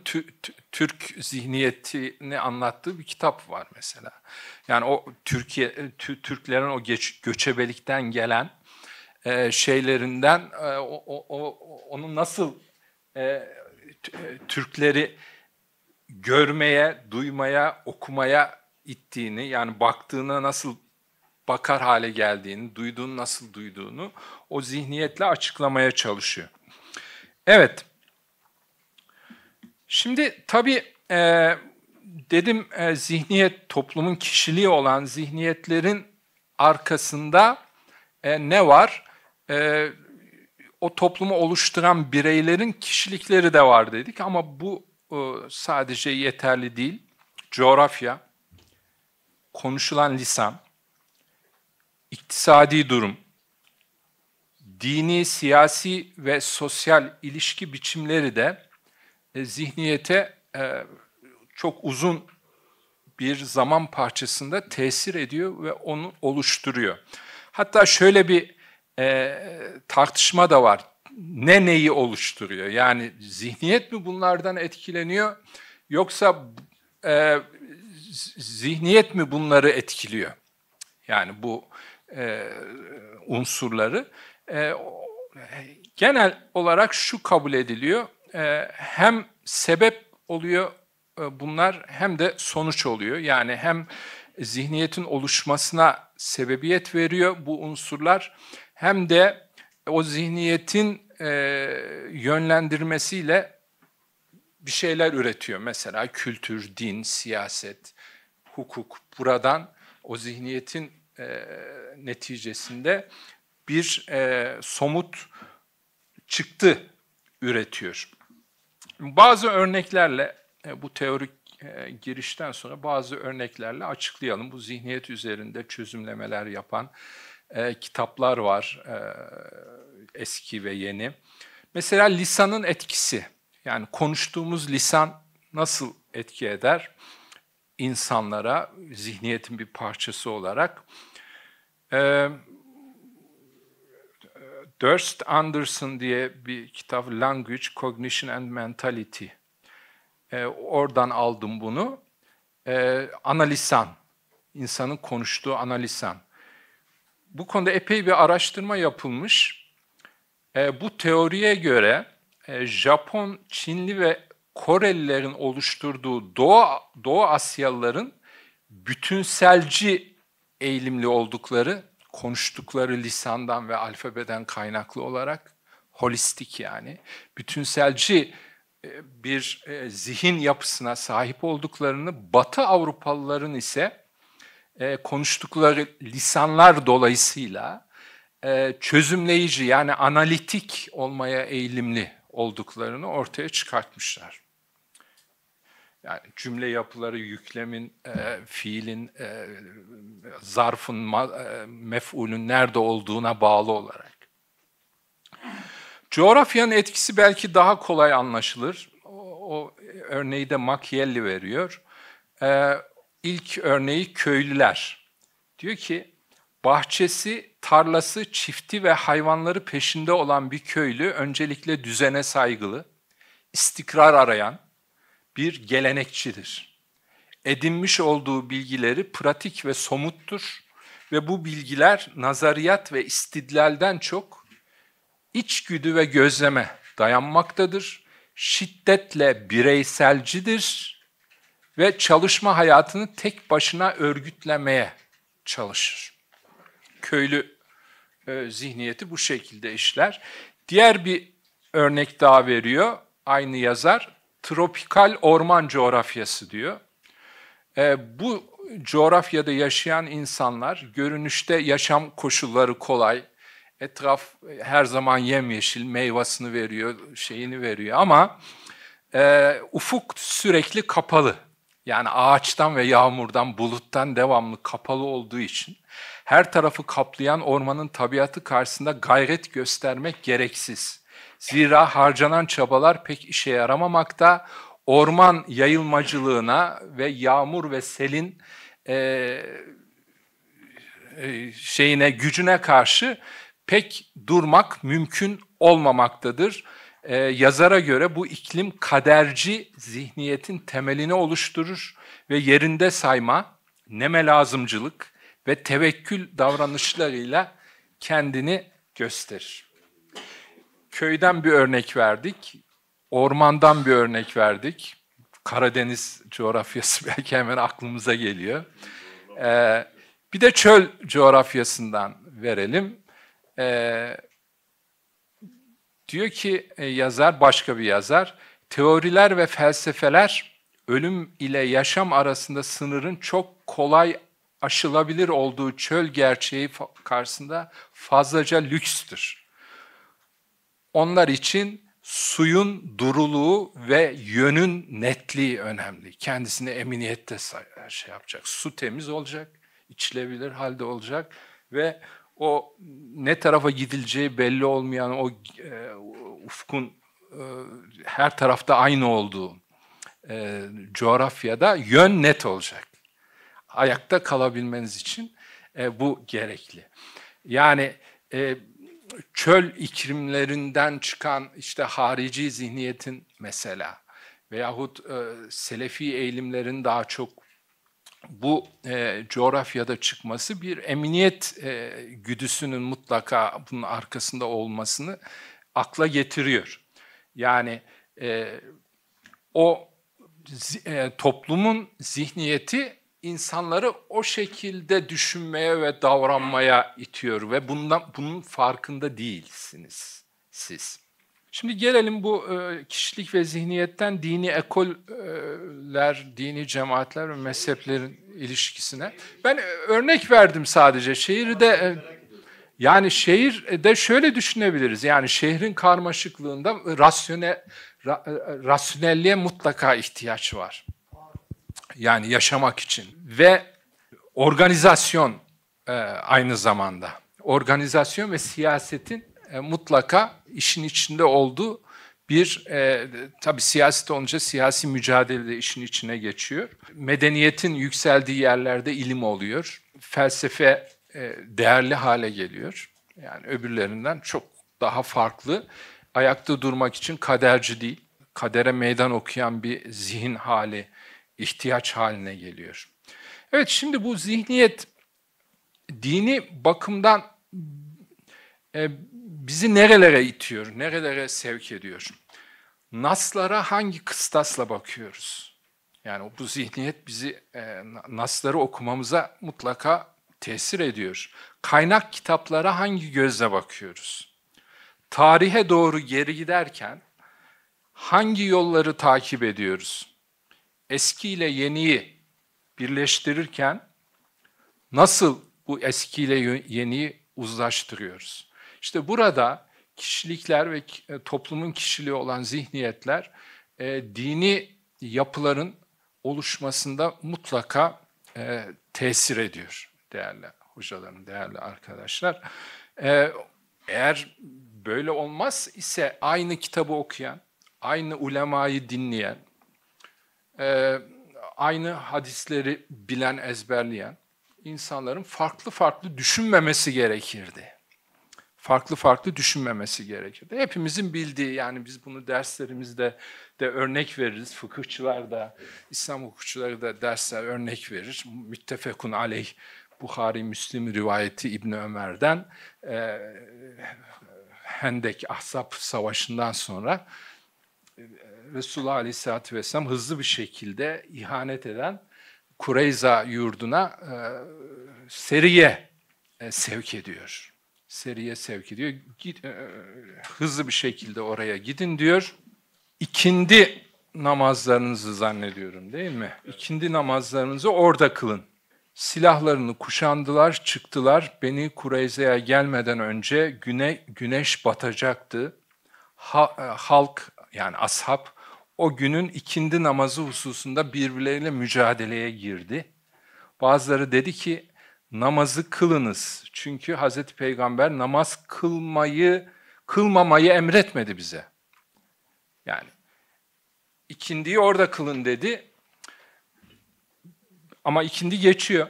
Türk zihniyetini anlattığı bir kitap var mesela. Yani o Türkiye e, Türklerin o geç, göçebelikten gelen e, şeylerinden e, o, o, onu nasıl e, e, Türkleri görmeye, duymaya, okumaya ittiğini yani baktığına nasıl bakar hale geldiğini, duyduğunu nasıl duyduğunu o zihniyetle açıklamaya çalışıyor. Evet. Şimdi tabii e, dedim e, zihniyet toplumun kişiliği olan zihniyetlerin arkasında e, ne var? E, o toplumu oluşturan bireylerin kişilikleri de var dedik ama bu e, sadece yeterli değil. Coğrafya, konuşulan lisan, iktisadi durum, dini, siyasi ve sosyal ilişki biçimleri de e, zihniyete e, çok uzun bir zaman parçasında tesir ediyor ve onu oluşturuyor. Hatta şöyle bir e, tartışma da var. Ne neyi oluşturuyor? Yani zihniyet mi bunlardan etkileniyor yoksa e, zihniyet mi bunları etkiliyor? Yani bu e, unsurları. E, genel olarak şu kabul ediliyor. E, hem sebep oluyor e, bunlar hem de sonuç oluyor. Yani hem zihniyetin oluşmasına sebebiyet veriyor bu unsurlar hem de o zihniyetin e, yönlendirmesiyle bir şeyler üretiyor. Mesela kültür, din, siyaset, hukuk buradan o zihniyetin e, neticesinde bir e, somut çıktı üretiyor. Bazı örneklerle e, bu teorik e, girişten sonra bazı örneklerle açıklayalım. Bu zihniyet üzerinde çözümlemeler yapan e, kitaplar var eski ve yeni. Mesela lisanın etkisi. Yani konuştuğumuz lisan nasıl etki eder insanlara zihniyetin bir parçası olarak? Ee, Durst Anderson diye bir kitap Language, Cognition and Mentality e, oradan aldım bunu. E, analisan, insanın konuştuğu analisan. Bu konuda epey bir araştırma yapılmış. E, bu teoriye göre e, Japon, Çinli ve Korelilerin oluşturduğu Doğu, Doğu Asyalıların bütünselci eğilimli oldukları, konuştukları lisandan ve alfabeden kaynaklı olarak holistik yani bütünselci e, bir e, zihin yapısına sahip olduklarını, Batı Avrupalıların ise e, konuştukları lisanlar dolayısıyla çözümleyici yani analitik olmaya eğilimli olduklarını ortaya çıkartmışlar. Yani cümle yapıları yüklemin, fiilin, zarfın, ma, mef'ulün nerede olduğuna bağlı olarak. Coğrafyanın etkisi belki daha kolay anlaşılır. O, o örneği de Machiavelli veriyor. Ee, ilk örneği köylüler. Diyor ki, bahçesi, tarlası, çifti ve hayvanları peşinde olan bir köylü öncelikle düzene saygılı, istikrar arayan bir gelenekçidir. Edinmiş olduğu bilgileri pratik ve somuttur ve bu bilgiler nazariyat ve istidlalden çok içgüdü ve gözleme dayanmaktadır. Şiddetle bireyselcidir ve çalışma hayatını tek başına örgütlemeye çalışır. Köylü e, zihniyeti bu şekilde işler. Diğer bir örnek daha veriyor aynı yazar. Tropikal orman coğrafyası diyor. E, bu coğrafyada yaşayan insanlar görünüşte yaşam koşulları kolay, Etraf e, her zaman yemyeşil, meyvasını veriyor, şeyini veriyor ama e, ufuk sürekli kapalı. Yani ağaçtan ve yağmurdan, buluttan devamlı kapalı olduğu için her tarafı kaplayan ormanın tabiatı karşısında gayret göstermek gereksiz. Zira harcanan çabalar pek işe yaramamakta, orman yayılmacılığına ve yağmur ve selin e, e şeyine gücüne karşı pek durmak mümkün olmamaktadır. Ee, yazara göre bu iklim kaderci zihniyetin temelini oluşturur ve yerinde sayma, neme lazımcılık ve tevekkül davranışlarıyla kendini gösterir. Köyden bir örnek verdik, ormandan bir örnek verdik. Karadeniz coğrafyası *laughs* belki hemen aklımıza geliyor. Ee, bir de çöl coğrafyasından verelim e, diyor ki e, yazar, başka bir yazar, teoriler ve felsefeler ölüm ile yaşam arasında sınırın çok kolay aşılabilir olduğu çöl gerçeği karşısında fazlaca lükstür. Onlar için suyun duruluğu ve yönün netliği önemli. Kendisini emniyette şey yapacak. Su temiz olacak, içilebilir halde olacak ve o ne tarafa gidileceği belli olmayan o e, ufkun e, her tarafta aynı olduğu e, coğrafyada yön net olacak. Ayakta kalabilmeniz için e, bu gerekli. Yani e, çöl ikrimlerinden çıkan işte harici zihniyetin mesela veyahut e, selefi eğilimlerin daha çok bu e, coğrafyada çıkması bir emniyet e, güdüsünün mutlaka bunun arkasında olmasını akla getiriyor. Yani e, o e, toplumun zihniyeti insanları o şekilde düşünmeye ve davranmaya itiyor ve bundan bunun farkında değilsiniz siz. Şimdi gelelim bu e, kişilik ve zihniyetten dini ekoller, dini cemaatler ve mezheplerin ilişkisine. Ben e, örnek verdim sadece. Şehirde e, yani şehirde şöyle düşünebiliriz. Yani şehrin karmaşıklığında rasyone, ra, rasyonelliğe mutlaka ihtiyaç var. Yani yaşamak için. Ve organizasyon aynı zamanda. Organizasyon ve siyasetin e, mutlaka işin içinde olduğu bir e, tabi siyaset olunca siyasi mücadele de işin içine geçiyor. Medeniyetin yükseldiği yerlerde ilim oluyor. Felsefe e, değerli hale geliyor. Yani öbürlerinden çok daha farklı. Ayakta durmak için kaderci değil, kadere meydan okuyan bir zihin hali, ihtiyaç haline geliyor. Evet şimdi bu zihniyet dini bakımdan e, bizi nerelere itiyor, nerelere sevk ediyor? Naslara hangi kıstasla bakıyoruz? Yani bu zihniyet bizi e, nasları okumamıza mutlaka tesir ediyor. Kaynak kitaplara hangi gözle bakıyoruz? Tarihe doğru geri giderken hangi yolları takip ediyoruz? Eski ile yeniyi birleştirirken nasıl bu eski ile yeniyi uzlaştırıyoruz? İşte burada kişilikler ve e, toplumun kişiliği olan zihniyetler e, dini yapıların oluşmasında mutlaka e, tesir ediyor değerli hocalarım, değerli arkadaşlar. E, eğer böyle olmaz ise aynı kitabı okuyan, aynı ulemayı dinleyen, e, aynı hadisleri bilen, ezberleyen insanların farklı farklı düşünmemesi gerekirdi farklı farklı düşünmemesi gerekirdi. Hepimizin bildiği yani biz bunu derslerimizde de örnek veririz. Fıkıhçılar da, İslam hukukçuları da dersler örnek verir. Müttefekun aleyh Buhari Müslim rivayeti İbn Ömer'den e, Hendek Ahzab Savaşı'ndan sonra Resulullah Aleyhisselatü Vesselam hızlı bir şekilde ihanet eden Kureyza yurduna e, seriye e, sevk ediyor seriye sevk ediyor. Git, e, hızlı bir şekilde oraya gidin diyor. İkindi namazlarınızı zannediyorum değil mi? İkindi namazlarınızı orada kılın. Silahlarını kuşandılar, çıktılar. Beni Kureyze'ye gelmeden önce güne, güneş batacaktı. Ha, e, halk yani ashab o günün ikindi namazı hususunda birbirleriyle mücadeleye girdi. Bazıları dedi ki namazı kılınız. Çünkü Hazreti Peygamber namaz kılmayı, kılmamayı emretmedi bize. Yani ikindiyi orada kılın dedi. Ama ikindi geçiyor.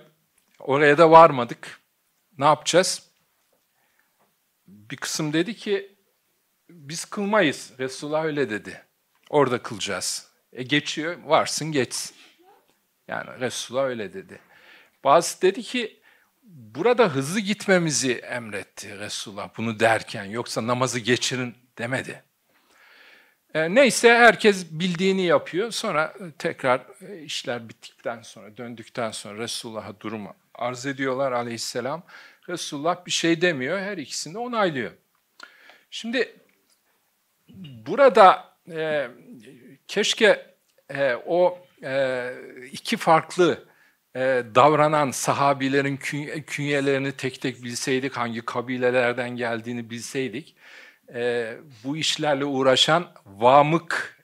Oraya da varmadık. Ne yapacağız? Bir kısım dedi ki biz kılmayız. Resulullah öyle dedi. Orada kılacağız. E geçiyor, varsın geçsin. Yani Resulullah öyle dedi. Bazı dedi ki burada hızlı gitmemizi emretti Resulullah bunu derken. Yoksa namazı geçirin demedi. E, neyse herkes bildiğini yapıyor. Sonra e, tekrar e, işler bittikten sonra, döndükten sonra Resulullah'a durumu arz ediyorlar aleyhisselam. Resulullah bir şey demiyor, her ikisini onaylıyor. Şimdi burada e, keşke e, o e, iki farklı ee, davranan sahabilerin künyelerini tek tek bilseydik, hangi kabilelerden geldiğini bilseydik, ee, bu işlerle uğraşan Vamık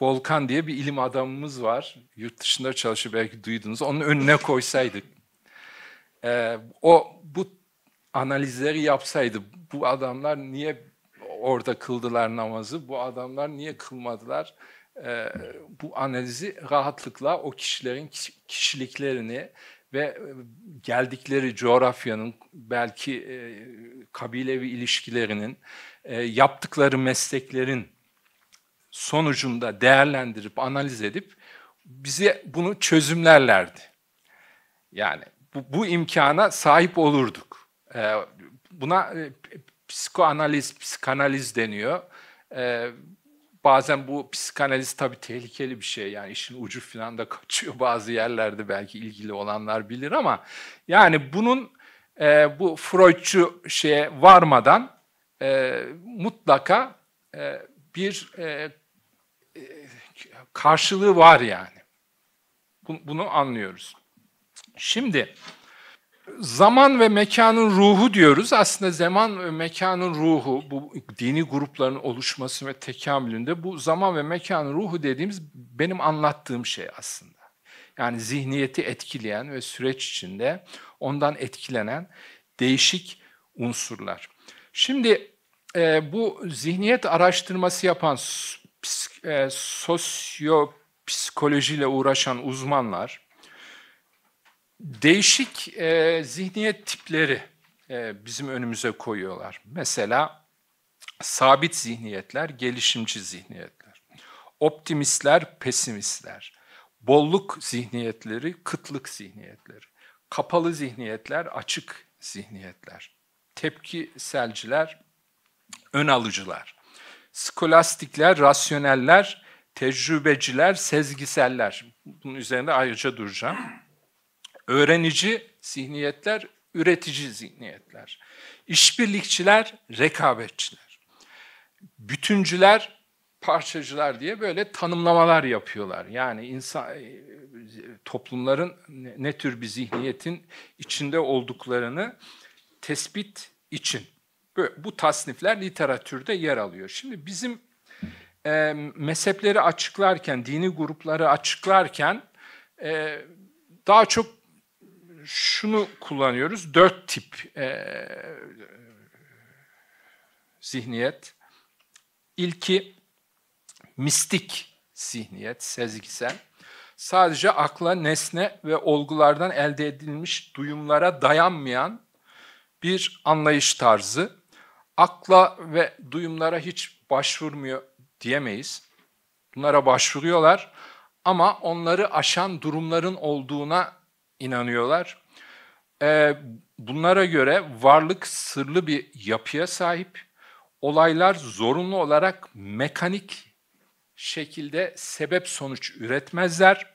Volkan diye bir ilim adamımız var. Yurt dışında çalışıyor belki duydunuz. Onun önüne koysaydık. Ee, o bu analizleri yapsaydı bu adamlar niye orada kıldılar namazı, bu adamlar niye kılmadılar? e, bu analizi rahatlıkla o kişilerin kişiliklerini ve e, geldikleri coğrafyanın belki e, kabilevi ilişkilerinin, e, yaptıkları mesleklerin sonucunda değerlendirip analiz edip bize bunu çözümlerlerdi. Yani bu, bu imkana sahip olurduk. E, buna e, psikoanaliz, psikanaliz deniyor. E, bazen bu psikanaliz tabii tehlikeli bir şey. Yani işin ucu falan da *laughs* kaçıyor bazı yerlerde belki ilgili olanlar bilir ama yani bunun e, bu Freudçu şeye varmadan e, mutlaka e, bir e, e, karşılığı var yani. Bunu anlıyoruz. Şimdi zaman ve mekanın ruhu diyoruz. Aslında zaman ve mekanın ruhu, bu dini grupların oluşması ve tekamülünde bu zaman ve mekanın ruhu dediğimiz benim anlattığım şey aslında. Yani zihniyeti etkileyen ve süreç içinde ondan etkilenen değişik unsurlar. Şimdi e, bu zihniyet araştırması yapan, psik, e, sosyopsikolojiyle uğraşan uzmanlar, değişik e, zihniyet tipleri e, bizim önümüze koyuyorlar. Mesela sabit zihniyetler, gelişimci zihniyetler. Optimistler, pesimistler. Bolluk zihniyetleri, kıtlık zihniyetleri. Kapalı zihniyetler, açık zihniyetler. Tepkiselciler, ön alıcılar. Skolastikler, rasyoneller, tecrübeciler, sezgiseller. Bunun üzerinde ayrıca duracağım. Öğrenici zihniyetler, üretici zihniyetler. İşbirlikçiler, rekabetçiler. Bütüncüler, parçacılar diye böyle tanımlamalar yapıyorlar. Yani insan e, toplumların ne tür bir zihniyetin içinde olduklarını tespit için. Böyle, bu tasnifler literatürde yer alıyor. Şimdi bizim e, mezhepleri açıklarken, dini grupları açıklarken e, daha çok şunu kullanıyoruz. Dört tip e, zihniyet. İlki mistik zihniyet, sezgisel. Sadece akla, nesne ve olgulardan elde edilmiş duyumlara dayanmayan bir anlayış tarzı. Akla ve duyumlara hiç başvurmuyor diyemeyiz. Bunlara başvuruyorlar ama onları aşan durumların olduğuna inanıyorlar. E, bunlara göre varlık sırlı bir yapıya sahip, olaylar zorunlu olarak mekanik şekilde sebep sonuç üretmezler.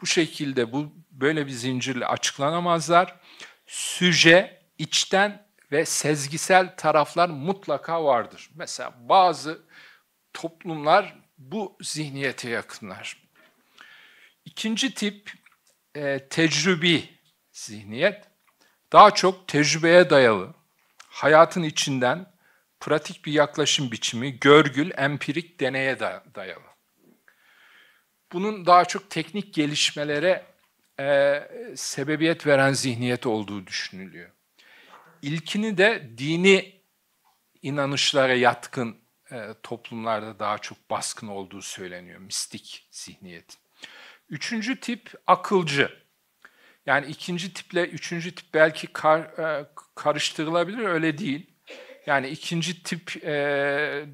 Bu şekilde bu böyle bir zincirle açıklanamazlar. Süje, içten ve sezgisel taraflar mutlaka vardır. Mesela bazı toplumlar bu zihniyete yakınlar. İkinci tip e, tecrübi zihniyet daha çok tecrübeye dayalı, hayatın içinden pratik bir yaklaşım biçimi, görgül, empirik deneye dayalı. Bunun daha çok teknik gelişmelere e, sebebiyet veren zihniyet olduğu düşünülüyor. İlkini de dini inanışlara yatkın e, toplumlarda daha çok baskın olduğu söyleniyor, mistik zihniyetin. Üçüncü tip akılcı. Yani ikinci tiple üçüncü tip belki kar, e, karıştırılabilir, öyle değil. Yani ikinci tip e, e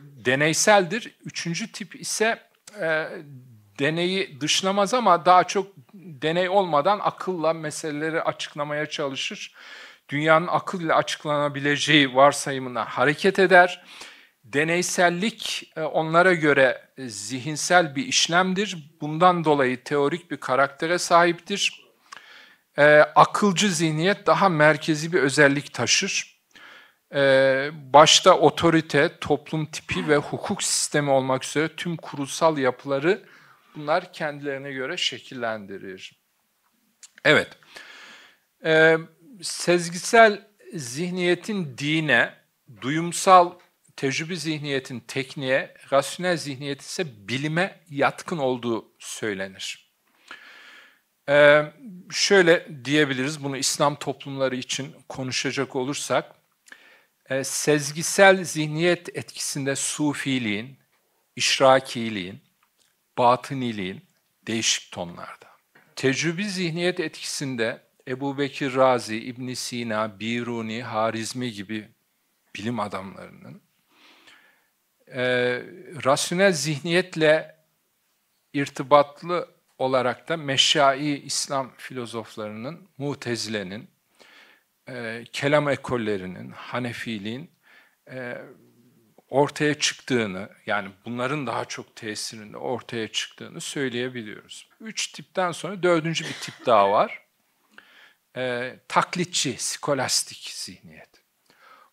deneyseldir, üçüncü tip ise e, deneyi dışlamaz ama daha çok deney olmadan akılla meseleleri açıklamaya çalışır. Dünyanın akıl ile açıklanabileceği varsayımına hareket eder. Deneysellik e, onlara göre e, zihinsel bir işlemdir. Bundan dolayı teorik bir karaktere sahiptir. E, akılcı zihniyet daha merkezi bir özellik taşır. başta otorite, toplum tipi ve hukuk sistemi olmak üzere tüm kurulsal yapıları bunlar kendilerine göre şekillendirir. Evet, sezgisel zihniyetin dine, duyumsal tecrübe zihniyetin tekniğe, rasyonel zihniyet ise bilime yatkın olduğu söylenir. Ee, şöyle diyebiliriz, bunu İslam toplumları için konuşacak olursak, e, sezgisel zihniyet etkisinde sufiliğin, işrakiliğin, batıniliğin değişik tonlarda. Tecrübi zihniyet etkisinde Ebu Bekir Razi, İbn Sina, Biruni, Harizmi gibi bilim adamlarının e, rasyonel zihniyetle irtibatlı olarak da meşai İslam filozoflarının, mutezilenin, e, kelam ekollerinin, Hanefiliğin e, ortaya çıktığını, yani bunların daha çok tesirinde ortaya çıktığını söyleyebiliyoruz. Üç tipten sonra dördüncü bir tip daha var. E, taklitçi, skolastik zihniyet.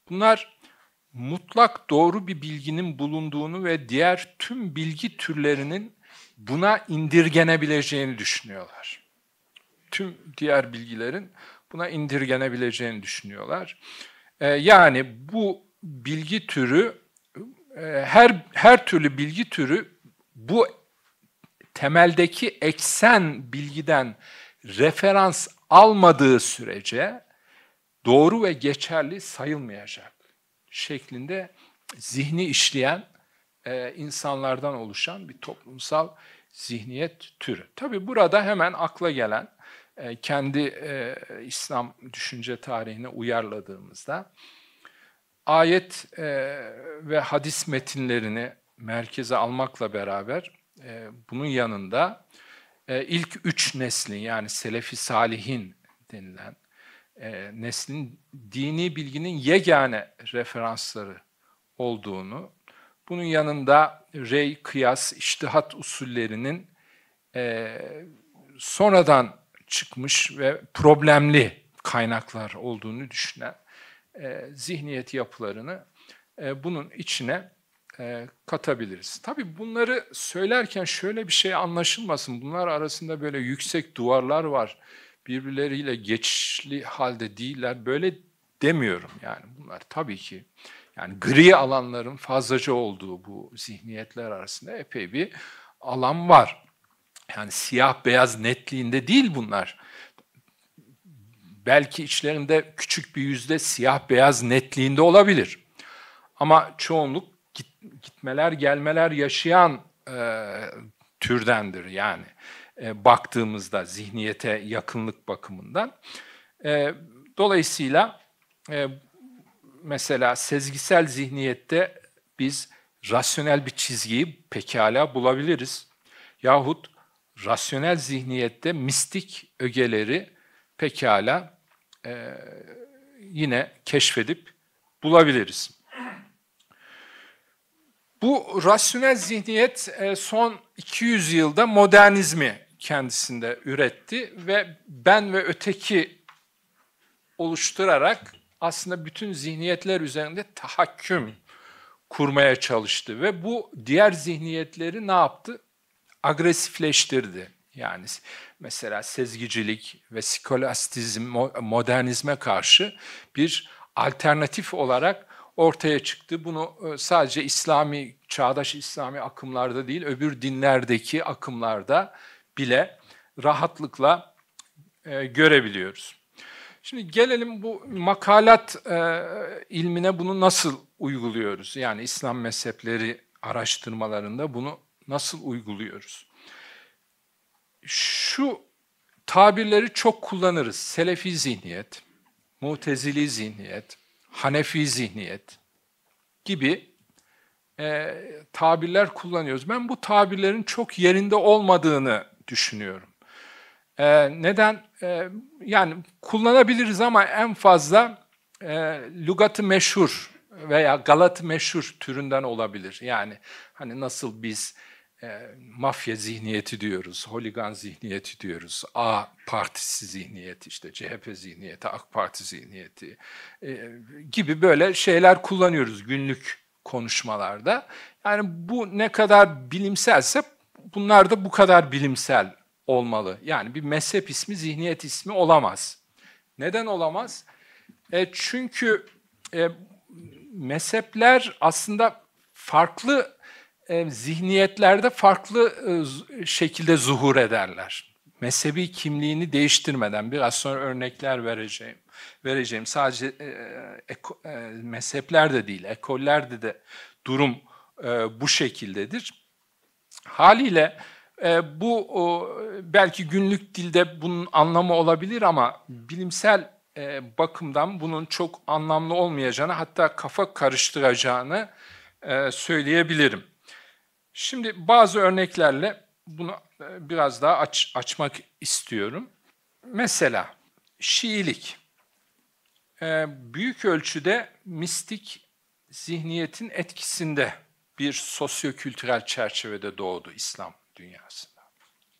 Bunlar mutlak doğru bir bilginin bulunduğunu ve diğer tüm bilgi türlerinin buna indirgenebileceğini düşünüyorlar. Tüm diğer bilgilerin buna indirgenebileceğini düşünüyorlar. Ee, yani bu bilgi türü e, her her türlü bilgi türü bu temeldeki eksen bilgiden referans almadığı sürece doğru ve geçerli sayılmayacak şeklinde zihni işleyen e, insanlardan oluşan bir toplumsal zihniyet türü. Tabi burada hemen akla gelen e, kendi e, İslam düşünce tarihine uyarladığımızda ayet e, ve hadis metinlerini merkeze almakla beraber e, bunun yanında e, ilk üç neslin yani Selefi Salihin denilen e, neslin dini bilginin yegane referansları olduğunu, bunun yanında rey, kıyas, iştihat usullerinin e, sonradan çıkmış ve problemli kaynaklar olduğunu düşünen e, zihniyet yapılarını e, bunun içine e, katabiliriz. Tabii bunları söylerken şöyle bir şey anlaşılmasın. Bunlar arasında böyle yüksek duvarlar var birbirleriyle geçişli halde değiller. Böyle demiyorum yani bunlar tabii ki yani gri alanların fazlaca olduğu bu zihniyetler arasında epey bir alan var. Yani siyah beyaz netliğinde değil bunlar. Belki içlerinde küçük bir yüzde siyah beyaz netliğinde olabilir. Ama çoğunluk gitmeler gelmeler yaşayan e, türdendir yani. E, baktığımızda zihniyete yakınlık bakımından. E, dolayısıyla e, mesela sezgisel zihniyette biz rasyonel bir çizgiyi pekala bulabiliriz. Yahut rasyonel zihniyette mistik ögeleri pekala yine keşfedip bulabiliriz. Bu rasyonel zihniyet son 200 yılda modernizmi kendisinde üretti ve ben ve öteki oluşturarak aslında bütün zihniyetler üzerinde tahakküm kurmaya çalıştı ve bu diğer zihniyetleri ne yaptı? Agresifleştirdi. Yani mesela sezgicilik ve skolastizm modernizme karşı bir alternatif olarak ortaya çıktı. Bunu e, sadece İslami, çağdaş İslami akımlarda değil, öbür dinlerdeki akımlarda bile rahatlıkla e, görebiliyoruz. Şimdi gelelim bu makalat e, ilmine bunu nasıl uyguluyoruz? Yani İslam mezhepleri araştırmalarında bunu nasıl uyguluyoruz? Şu tabirleri çok kullanırız. Selefi zihniyet, Mutezili zihniyet, Hanefi zihniyet gibi e, tabirler kullanıyoruz. Ben bu tabirlerin çok yerinde olmadığını düşünüyorum. Ee, neden? Ee, yani kullanabiliriz ama en fazla e, lugatı meşhur veya galatı meşhur türünden olabilir. Yani hani nasıl biz e, mafya zihniyeti diyoruz, holigan zihniyeti diyoruz, A partisi zihniyeti işte CHP zihniyeti, AK Parti zihniyeti e, gibi böyle şeyler kullanıyoruz günlük konuşmalarda. Yani bu ne kadar bilimselse bunlar da bu kadar bilimsel olmalı. Yani bir mezhep ismi, zihniyet ismi olamaz. Neden olamaz? E, çünkü e, mezhepler aslında farklı e, zihniyetlerde farklı e, şekilde zuhur ederler. Mezhebi kimliğini değiştirmeden biraz sonra örnekler vereceğim. Vereceğim sadece e, e, mezhepler de değil, ekollerde de durum e, bu şekildedir. Haliyle e, bu o, belki günlük dilde bunun anlamı olabilir ama bilimsel e, bakımdan bunun çok anlamlı olmayacağını hatta kafa karıştıracağını e, söyleyebilirim. Şimdi bazı örneklerle bunu e, biraz daha aç, açmak istiyorum. Mesela Şiilik e, büyük ölçüde mistik zihniyetin etkisinde bir sosyokültürel çerçevede doğdu İslam dünyasında.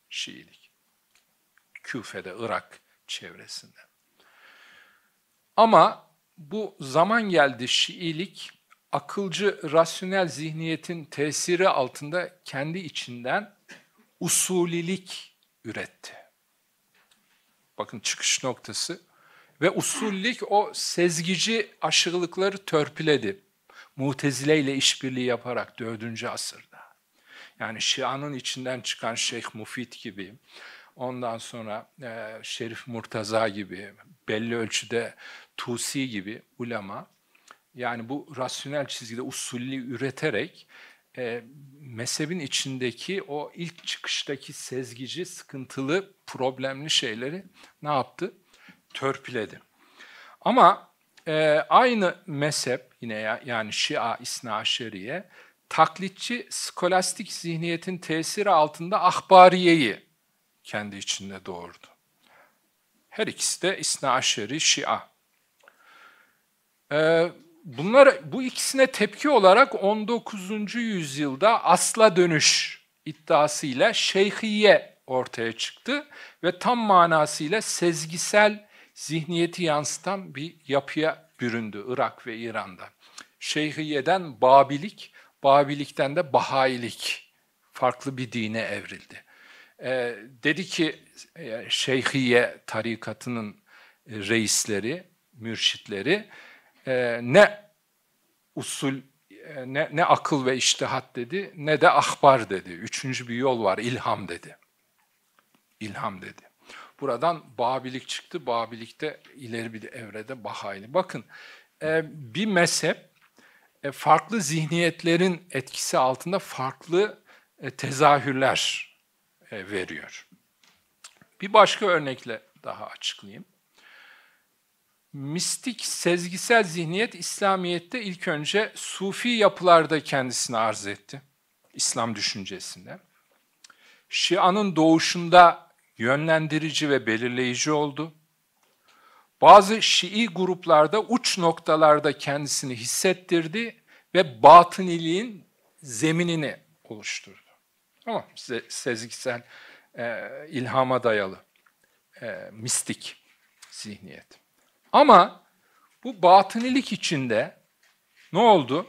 Şiilik. Küfe'de, Irak çevresinde. Ama bu zaman geldi Şiilik akılcı, rasyonel zihniyetin tesiri altında kendi içinden usulilik üretti. Bakın çıkış noktası. Ve usullik o sezgici aşırılıkları törpüledi. Mutezile ile işbirliği yaparak 4. asırda. Yani Şia'nın içinden çıkan Şeyh Mufit gibi, ondan sonra e, Şerif Murtaza gibi, belli ölçüde Tusi gibi ulema, yani bu rasyonel çizgide usulli üreterek e, mezhebin içindeki o ilk çıkıştaki sezgici, sıkıntılı, problemli şeyleri ne yaptı? Törpüledi. Ama e, aynı mezhep yine yani Şia İsna Aşeriye, taklitçi skolastik zihniyetin tesiri altında ahbariyeyi kendi içinde doğurdu. Her ikisi de İsna Aşeri, Şia. Ee, bunlar, bu ikisine tepki olarak 19. yüzyılda asla dönüş iddiasıyla şeyhiye ortaya çıktı ve tam manasıyla sezgisel zihniyeti yansıtan bir yapıya büründü Irak ve İran'da. Şeyhiye'den Babilik, Babilik'ten de Bahayilik farklı bir dine evrildi. Ee, dedi ki e, Şeyhiye tarikatının e, reisleri, mürşitleri e, ne usul e, ne, ne akıl ve iştihat dedi ne de ahbar dedi. Üçüncü bir yol var ilham dedi. İlham dedi. Buradan Babilik çıktı. Babilik'te ileri bir evrede Bahayli. Bakın e, bir mezhep e, farklı zihniyetlerin etkisi altında farklı e, tezahürler veriyor. Bir başka örnekle daha açıklayayım. Mistik sezgisel zihniyet İslamiyet'te ilk önce sufi yapılarda kendisini arz etti. İslam düşüncesinde. Şia'nın doğuşunda yönlendirici ve belirleyici oldu. Bazı Şii gruplarda uç noktalarda kendisini hissettirdi ve batıniliğin zeminini oluşturdu. Ama sezgisel e, ilhama dayalı e, mistik zihniyet. Ama bu batınilik içinde ne oldu?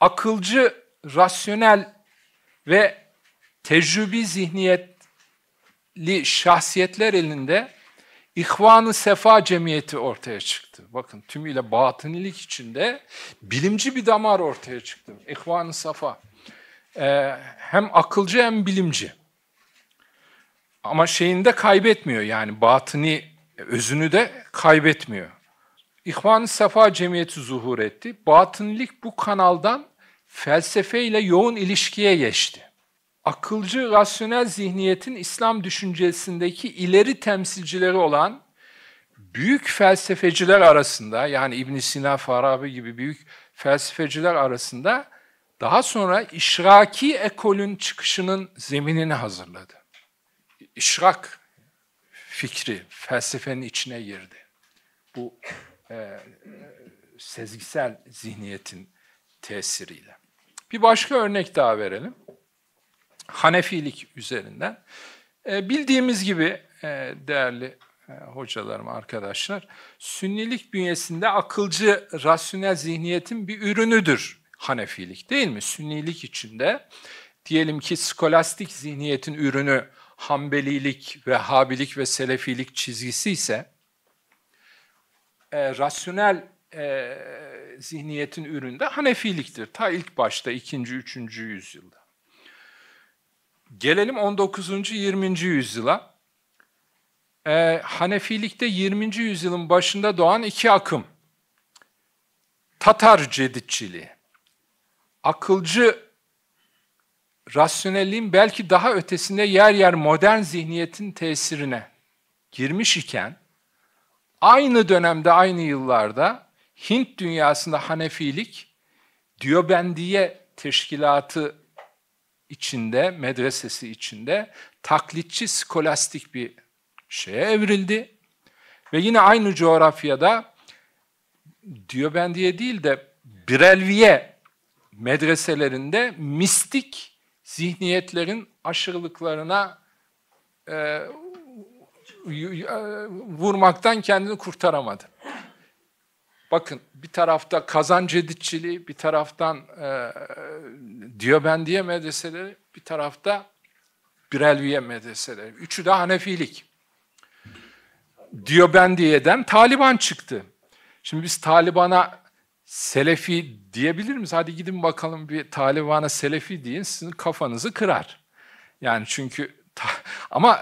Akılcı, rasyonel ve tecrübi zihniyet li şahsiyetler elinde İhvan-ı Sefa Cemiyeti ortaya çıktı. Bakın tümüyle batınilik içinde bilimci bir damar ortaya çıktı. İhvan-ı Sefa. Ee, hem akılcı hem bilimci. Ama şeyinde kaybetmiyor yani batını özünü de kaybetmiyor. İhvan-ı Sefa Cemiyeti zuhur etti. Batınilik bu kanaldan felsefeyle yoğun ilişkiye geçti akılcı, rasyonel zihniyetin İslam düşüncesindeki ileri temsilcileri olan büyük felsefeciler arasında, yani İbn Sina, Farabi gibi büyük felsefeciler arasında daha sonra işraki ekolün çıkışının zeminini hazırladı. İşrak fikri felsefenin içine girdi. Bu e, sezgisel zihniyetin tesiriyle. Bir başka örnek daha verelim. Hanefilik üzerinden. E, bildiğimiz gibi e, değerli e, hocalarım, arkadaşlar, Sünnilik bünyesinde akılcı, rasyonel zihniyetin bir ürünüdür Hanefilik değil mi? Sünnilik içinde diyelim ki skolastik zihniyetin ürünü Hanbelilik, Vehhabilik ve Selefilik çizgisi ise e, rasyonel e, zihniyetin üründe Hanefiliktir. Ta ilk başta ikinci, üçüncü yüzyılda. Gelelim 19. 20. yüzyıla. Ee, Hanefilikte 20. yüzyılın başında doğan iki akım. Tatar ceditçiliği. Akılcı rasyonelliğin belki daha ötesinde yer yer modern zihniyetin tesirine girmiş iken aynı dönemde aynı yıllarda Hint dünyasında Hanefilik Diyobendiye teşkilatı içinde, medresesi içinde taklitçi skolastik bir şeye evrildi. Ve yine aynı coğrafyada Diyobendiye değil de Brelviye medreselerinde mistik zihniyetlerin aşırılıklarına e, e vurmaktan kendini kurtaramadı. Bakın bir tarafta kazanç editçiliği, bir taraftan e, Diyobendiye medreseleri, bir tarafta Birelviye medreseleri. Üçü de Hanefilik. Diyobendiye'den Taliban çıktı. Şimdi biz Taliban'a Selefi diyebilir miyiz? Hadi gidin bakalım bir Taliban'a Selefi deyin, sizin kafanızı kırar. Yani çünkü *laughs* ama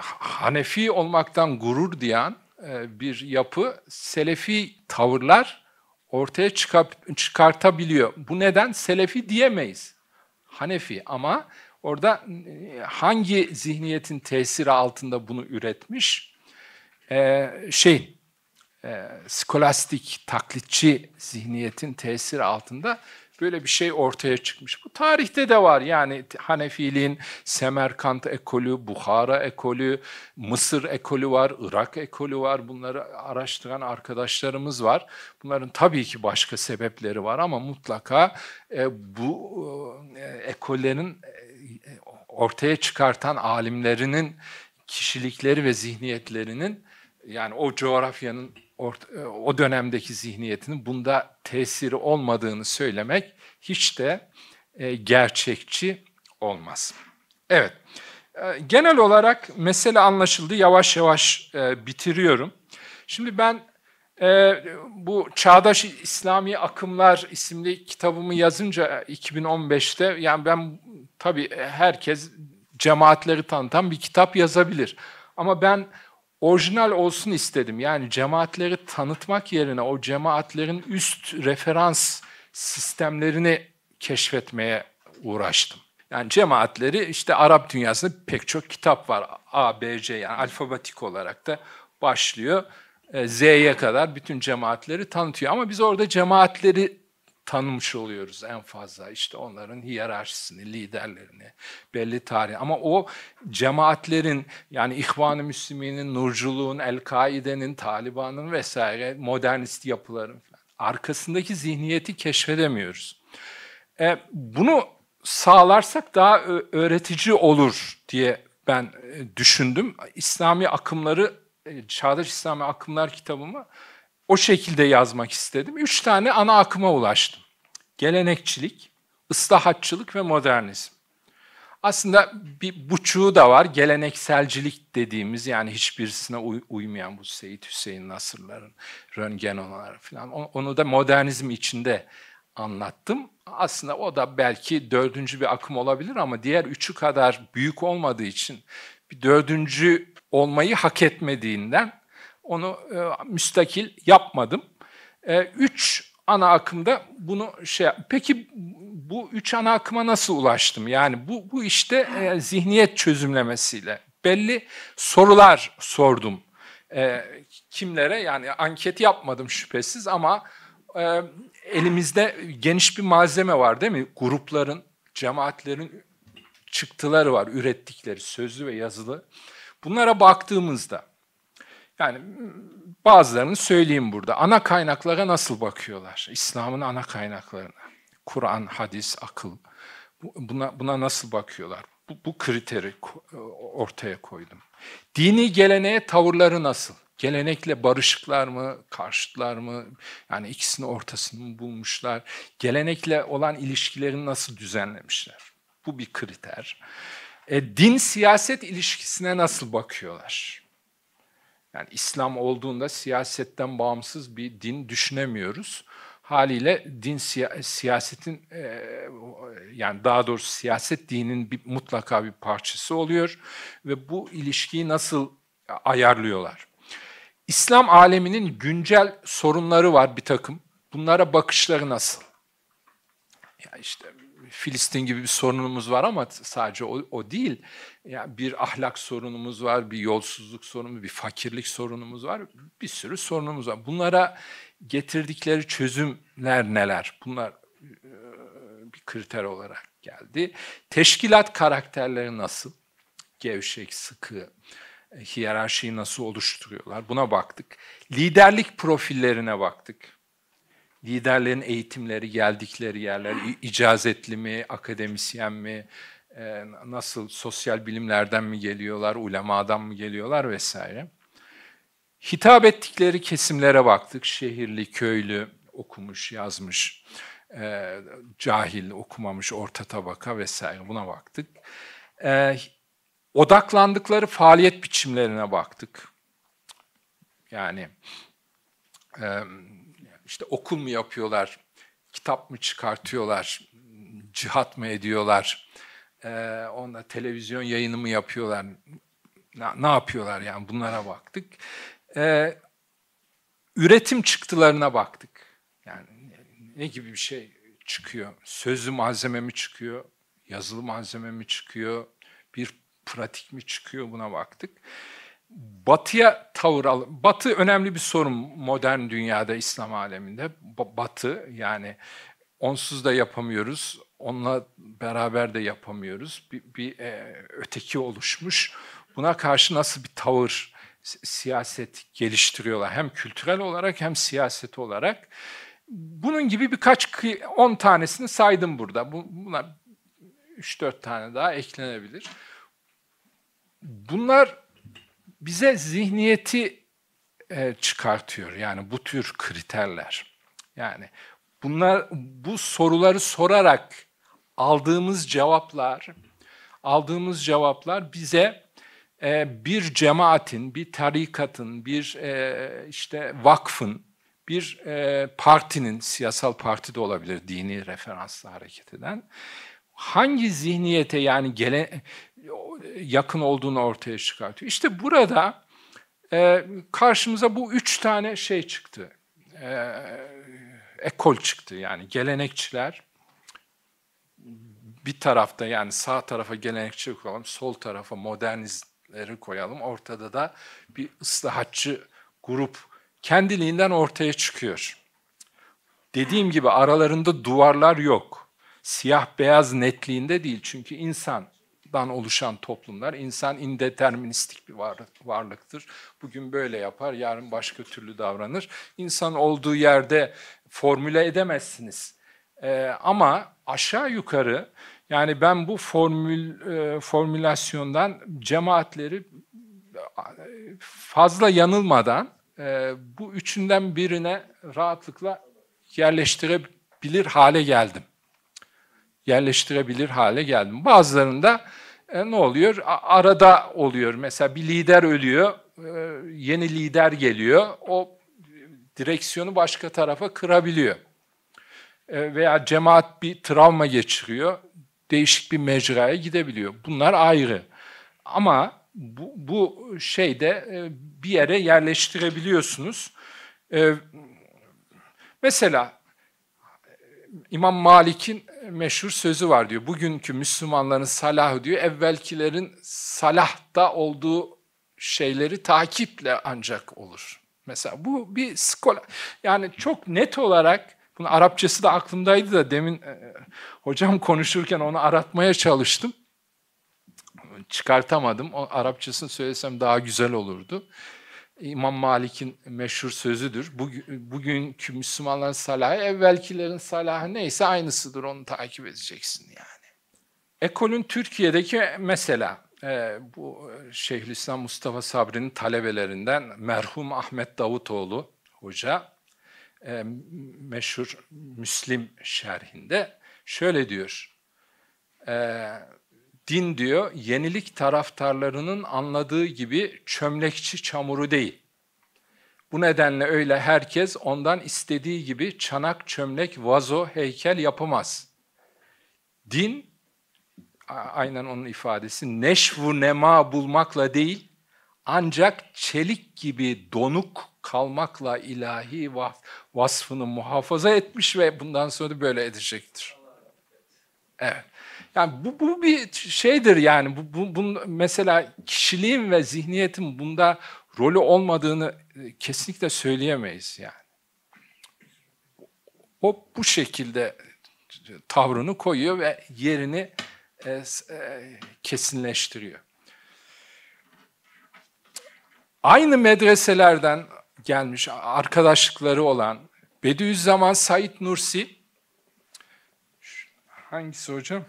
Hanefi olmaktan gurur diyen. E, bir yapı selefi tavırlar ortaya çıkartabiliyor. Bu neden selefi diyemeyiz. Hanefi ama orada e, hangi zihniyetin tesiri altında bunu üretmiş? Ee, şey, e, skolastik, taklitçi zihniyetin tesiri altında böyle bir şey ortaya çıkmış. Bu tarihte de var yani Hanefiliğin Semerkant ekolü, Bukhara ekolü, Mısır ekolü var, Irak ekolü var. Bunları araştıran arkadaşlarımız var. Bunların tabii ki başka sebepleri var ama mutlaka e, bu e, ekollerin e, ortaya çıkartan alimlerinin kişilikleri ve zihniyetlerinin yani o coğrafyanın e, o dönemdeki zihniyetinin bunda tesiri olmadığını söylemek hiç de e, gerçekçi olmaz. Evet, e, genel olarak mesele anlaşıldı. Yavaş yavaş bitiriyorum. Şimdi ben bu Çağdaş İslami Akımlar isimli kitabımı yazınca 2015'te, yani ben tabii herkes cemaatleri tanıtan bir kitap yazabilir. Ama ben orijinal olsun istedim. Yani cemaatleri tanıtmak yerine o cemaatlerin üst referans sistemlerini keşfetmeye uğraştım. Yani cemaatleri işte Arap dünyasında pek çok kitap var. A, B, C yani alfabetik olarak da başlıyor. E, Z'ye kadar bütün cemaatleri tanıtıyor. Ama biz orada cemaatleri tanımış oluyoruz en fazla. İşte onların hiyerarşisini, liderlerini, belli tarih. Ama o cemaatlerin yani İhvan-ı Müslümin'in, Nurculuğun, El-Kaide'nin, Taliban'ın vesaire modernist yapıların falan. arkasındaki zihniyeti keşfedemiyoruz. E, bunu sağlarsak daha öğretici olur diye ben e, düşündüm. İslami akımları, e, Çağdaş İslami Akımlar kitabımı o şekilde yazmak istedim. Üç tane ana akıma ulaştım. Gelenekçilik, ıslahatçılık ve modernizm. Aslında bir buçuğu da var. Gelenekselcilik dediğimiz yani hiçbirisine uy- uymayan bu Seyit Hüseyin Nasırların, Röntgenolar falan. Onu da modernizm içinde anlattım. Aslında o da belki dördüncü bir akım olabilir ama diğer üçü kadar büyük olmadığı için bir dördüncü olmayı hak etmediğinden onu e, müstakil yapmadım. E, üç ana akımda bunu şey... Peki bu üç ana akıma nasıl ulaştım? Yani bu, bu işte e, zihniyet çözümlemesiyle belli sorular sordum. E, kimlere? Yani anket yapmadım şüphesiz ama e, elimizde geniş bir malzeme var değil mi? Grupların, cemaatlerin çıktıları var, ürettikleri sözlü ve yazılı. Bunlara baktığımızda yani bazılarını söyleyeyim burada. Ana kaynaklara nasıl bakıyorlar? İslam'ın ana kaynaklarına. Kur'an, hadis, akıl. Buna, buna nasıl bakıyorlar? Bu, bu kriteri e, ortaya koydum. Dini geleneğe tavırları nasıl? Gelenekle barışıklar mı, karşıtlar mı? Yani ikisini ortasını mı bulmuşlar? Gelenekle olan ilişkilerini nasıl düzenlemişler? Bu bir kriter. E, din siyaset ilişkisine nasıl bakıyorlar? Yani İslam olduğunda siyasetten bağımsız bir din düşünemiyoruz. Haliyle din siyasetin e, yani daha doğrusu siyaset dinin bir, mutlaka bir parçası oluyor ve bu ilişkiyi nasıl ayarlıyorlar? İslam aleminin güncel sorunları var bir takım. Bunlara bakışları nasıl? Ya işte Filistin gibi bir sorunumuz var ama sadece o, o değil yani bir ahlak sorunumuz var, bir yolsuzluk sorunumuz, bir fakirlik sorunumuz var, bir sürü sorunumuz var. Bunlara getirdikleri çözümler neler? Bunlar bir kriter olarak geldi. Teşkilat karakterleri nasıl? Gevşek, sıkı, e, hiyerarşiyi nasıl oluşturuyorlar? Buna baktık. Liderlik profillerine baktık. Liderlerin eğitimleri, geldikleri yerler, icazetli mi, akademisyen mi, e, nasıl sosyal bilimlerden mi geliyorlar, ulemadan mı geliyorlar vesaire. Hitap ettikleri kesimlere baktık. Şehirli, köylü okumuş, yazmış, e, cahil okumamış, orta tabaka vesaire buna baktık. E, odaklandıkları faaliyet biçimlerine baktık. Yani e, işte okul mu yapıyorlar, kitap mı çıkartıyorlar, cihat mı ediyorlar, e, onda televizyon yayını mı yapıyorlar, ne, ne yapıyorlar yani bunlara baktık. E, üretim çıktılarına baktık. Yani ne gibi bir şey çıkıyor? Sözlü malzeme mi çıkıyor? Yazılı malzeme mi çıkıyor? Bir pratik mi çıkıyor? Buna baktık. Batıya tavır al. Batı önemli bir sorun modern dünyada, İslam aleminde. Batı yani onsuz da yapamıyoruz, onunla beraber de yapamıyoruz. Bir, bir e, öteki oluşmuş. Buna karşı nasıl bir tavır, siyaset geliştiriyorlar. Hem kültürel olarak hem siyaset olarak. Bunun gibi birkaç 10 tanesini saydım burada. Buna 3-4 tane daha eklenebilir. Bunlar bize zihniyeti e, çıkartıyor. Yani bu tür kriterler. Yani bunlar bu soruları sorarak aldığımız cevaplar, aldığımız cevaplar bize e, bir cemaatin, bir tarikatın, bir e, işte vakfın, bir e, partinin, siyasal parti de olabilir dini referanslı hareket eden, hangi zihniyete yani gele, yakın olduğunu ortaya çıkartıyor. İşte burada e, karşımıza bu üç tane şey çıktı, e, ekol çıktı yani gelenekçiler, bir tarafta yani sağ tarafa gelenekçi koyalım, sol tarafa modernizmleri koyalım. Ortada da bir ıslahatçı grup kendiliğinden ortaya çıkıyor. Dediğim gibi aralarında duvarlar yok. Siyah beyaz netliğinde değil çünkü insandan oluşan toplumlar, insan indeterministik bir varlıktır. Bugün böyle yapar, yarın başka türlü davranır. İnsan olduğu yerde formüle edemezsiniz. Ee, ama aşağı yukarı yani ben bu formül e, formülasyondan cemaatleri e, fazla yanılmadan e, bu üçünden birine rahatlıkla yerleştirebilir hale geldim. Yerleştirebilir hale geldim. Bazılarında ne oluyor? arada oluyor. Mesela bir lider ölüyor, yeni lider geliyor. O direksiyonu başka tarafa kırabiliyor. veya cemaat bir travma geçiriyor değişik bir mecraya gidebiliyor. Bunlar ayrı. Ama bu, bu şeyde e, bir yere yerleştirebiliyorsunuz. E, mesela e, İmam Malik'in meşhur sözü var diyor. Bugünkü Müslümanların salahı diyor. Evvelkilerin salahta olduğu şeyleri takiple ancak olur. Mesela bu bir skola yani çok net olarak bunun Arapçası da aklımdaydı da demin e, hocam konuşurken onu aratmaya çalıştım. Çıkartamadım. O Arapçasını söylesem daha güzel olurdu. İmam Malik'in meşhur sözüdür. Bugün, bugünkü Müslümanların salahı, evvelkilerin salahı neyse aynısıdır. Onu takip edeceksin yani. Ekolün Türkiye'deki mesela e, bu e, Şeyhülislam Mustafa Sabri'nin talebelerinden merhum Ahmet Davutoğlu hoca e, meşhur Müslim şerhinde şöyle diyor. E, din diyor yenilik taraftarlarının anladığı gibi çömlekçi çamuru değil. Bu nedenle öyle herkes ondan istediği gibi çanak, çömlek, vazo, heykel yapamaz. Din, aynen onun ifadesi, neşvu nema bulmakla değil, ancak çelik gibi donuk kalmakla ilahi vasfını muhafaza etmiş ve bundan sonra böyle edecektir. Evet. Yani bu, bu bir şeydir yani bu, bu bunun mesela kişiliğin ve zihniyetin bunda rolü olmadığını e, kesinlikle söyleyemeyiz yani. O bu şekilde tavrını koyuyor ve yerini e, e, kesinleştiriyor. Aynı medreselerden gelmiş, arkadaşlıkları olan Bediüzzaman Said Nursi, hangisi hocam?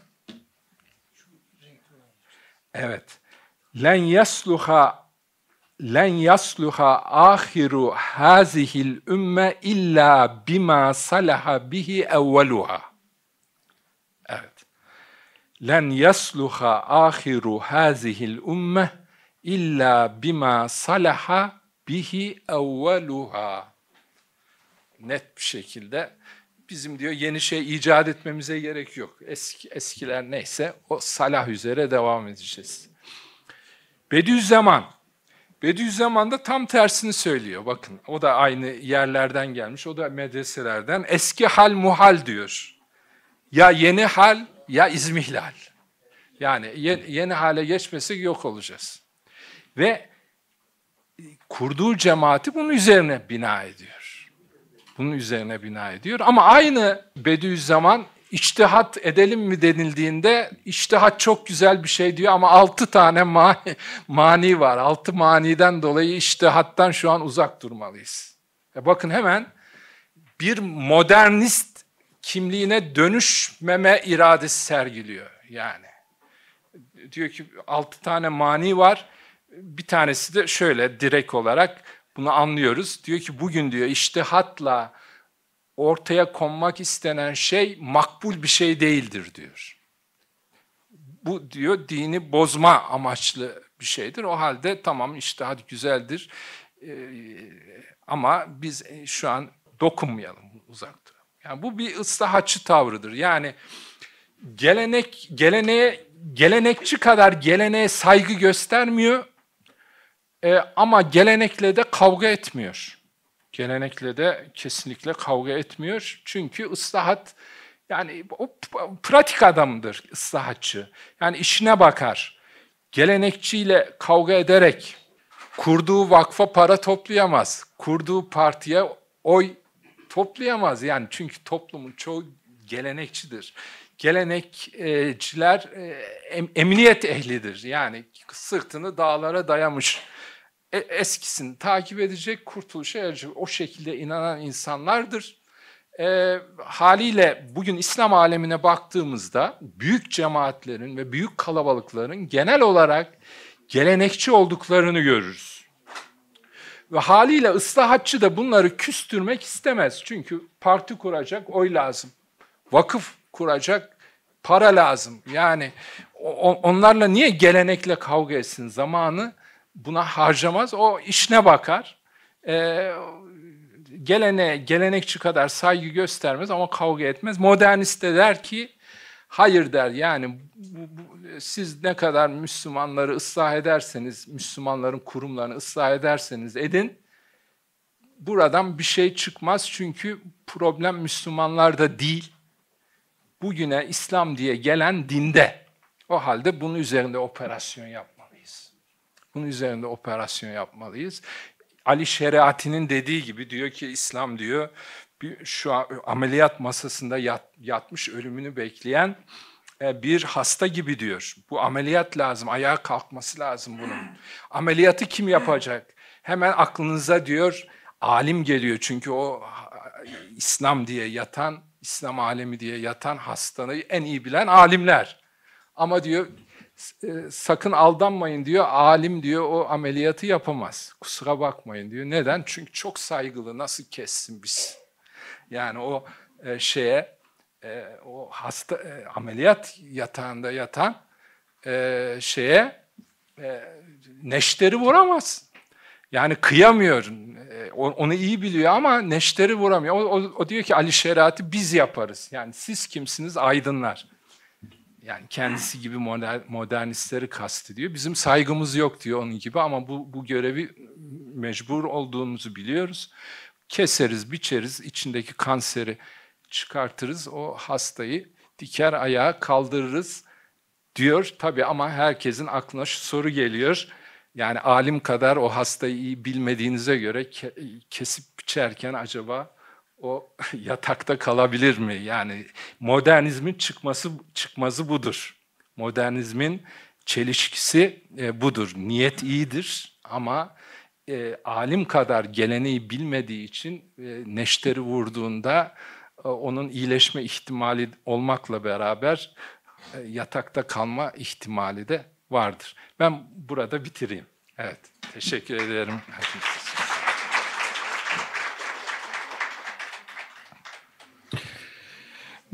Evet. Len yasluha len yasluha ahiru hazihil ümme illa bima salaha bihi evveluha. Evet. Len yasluha ahiru hazihil ümme illa bima salaha bihi evveluha. Net bir şekilde bizim diyor yeni şey icat etmemize gerek yok. Eski, eskiler neyse o salah üzere devam edeceğiz. Bediüzzaman. Bediüzzaman da tam tersini söylüyor. Bakın o da aynı yerlerden gelmiş. O da medreselerden. Eski hal muhal diyor. Ya yeni hal ya izmihlal. Yani yeni hale geçmesek yok olacağız. Ve kurduğu cemaati bunun üzerine bina ediyor. Bunun üzerine bina ediyor. Ama aynı Bediüzzaman İçtihat edelim mi denildiğinde içtihat çok güzel bir şey diyor ama altı tane *laughs* mani, mani var. Altı maniden dolayı içtihattan şu an uzak durmalıyız. E bakın hemen bir modernist kimliğine dönüşmeme iradesi sergiliyor yani. Diyor ki altı tane mani var. Bir tanesi de şöyle direkt olarak bunu anlıyoruz. Diyor ki bugün diyor iştihatla ortaya konmak istenen şey makbul bir şey değildir diyor. Bu diyor dini bozma amaçlı bir şeydir. O halde tamam iştihat güzeldir ee, ama biz şu an dokunmayalım, uzak Yani bu bir ıslahatçı tavrıdır. Yani gelenek geleneğe gelenekçi kadar geleneğe saygı göstermiyor e, ama gelenekle de kavga etmiyor. Gelenekle de kesinlikle kavga etmiyor. Çünkü ıslahat, yani o pratik adamdır ıslahatçı. Yani işine bakar. Gelenekçiyle kavga ederek kurduğu vakfa para toplayamaz. Kurduğu partiye oy toplayamaz. Yani çünkü toplumun çoğu gelenekçidir. Gelenekçiler e, emniyet ehlidir. Yani sırtını dağlara dayamış e, eskisini takip edecek, kurtuluşa erecek. O şekilde inanan insanlardır. E, haliyle bugün İslam alemine baktığımızda büyük cemaatlerin ve büyük kalabalıkların genel olarak gelenekçi olduklarını görürüz. Ve haliyle ıslahatçı da bunları küstürmek istemez. Çünkü parti kuracak oy lazım. Vakıf kuracak para lazım. Yani onlarla niye gelenekle kavga etsin zamanı buna harcamaz. O işine bakar. E, gelene, gelenekçi kadar saygı göstermez ama kavga etmez. Modernist de der ki hayır der yani bu, bu, siz ne kadar Müslümanları ıslah ederseniz, Müslümanların kurumlarını ıslah ederseniz edin buradan bir şey çıkmaz çünkü problem Müslümanlarda değil. Bugüne İslam diye gelen dinde. O halde bunun üzerinde operasyon yapmak. Bunun üzerinde operasyon yapmalıyız. Ali Şeriati'nin dediği gibi diyor ki İslam diyor bir, şu an, ameliyat masasında yat, yatmış ölümünü bekleyen e, bir hasta gibi diyor. Bu ameliyat lazım, ayağa kalkması lazım bunun. Ameliyatı kim yapacak? Hemen aklınıza diyor alim geliyor çünkü o İslam diye yatan, İslam alemi diye yatan hastanı en iyi bilen alimler. Ama diyor e, sakın aldanmayın diyor, alim diyor o ameliyatı yapamaz. Kusura bakmayın diyor. Neden? Çünkü çok saygılı nasıl kessin biz? Yani o e, şeye, e, o hasta e, ameliyat yatağında yatan e, şeye e, neşteri vuramaz. Yani kıyamıyor. E, onu iyi biliyor ama neşteri vuramıyor. O, o, o diyor ki Ali Şeriat'ı biz yaparız. Yani siz kimsiniz aydınlar yani kendisi gibi modern, modernistleri kastediyor. Bizim saygımız yok diyor onun gibi ama bu, bu görevi mecbur olduğumuzu biliyoruz. Keseriz, biçeriz, içindeki kanseri çıkartırız, o hastayı diker ayağa kaldırırız diyor. Tabii ama herkesin aklına şu soru geliyor. Yani alim kadar o hastayı iyi bilmediğinize göre kesip biçerken acaba o *laughs* yatakta kalabilir mi? Yani modernizmin çıkması çıkmazı budur. Modernizmin çelişkisi e, budur. Niyet iyidir ama e, alim kadar geleneği bilmediği için e, neşteri vurduğunda e, onun iyileşme ihtimali olmakla beraber e, yatakta kalma ihtimali de vardır. Ben burada bitireyim. Evet, teşekkür ederim. Herkese.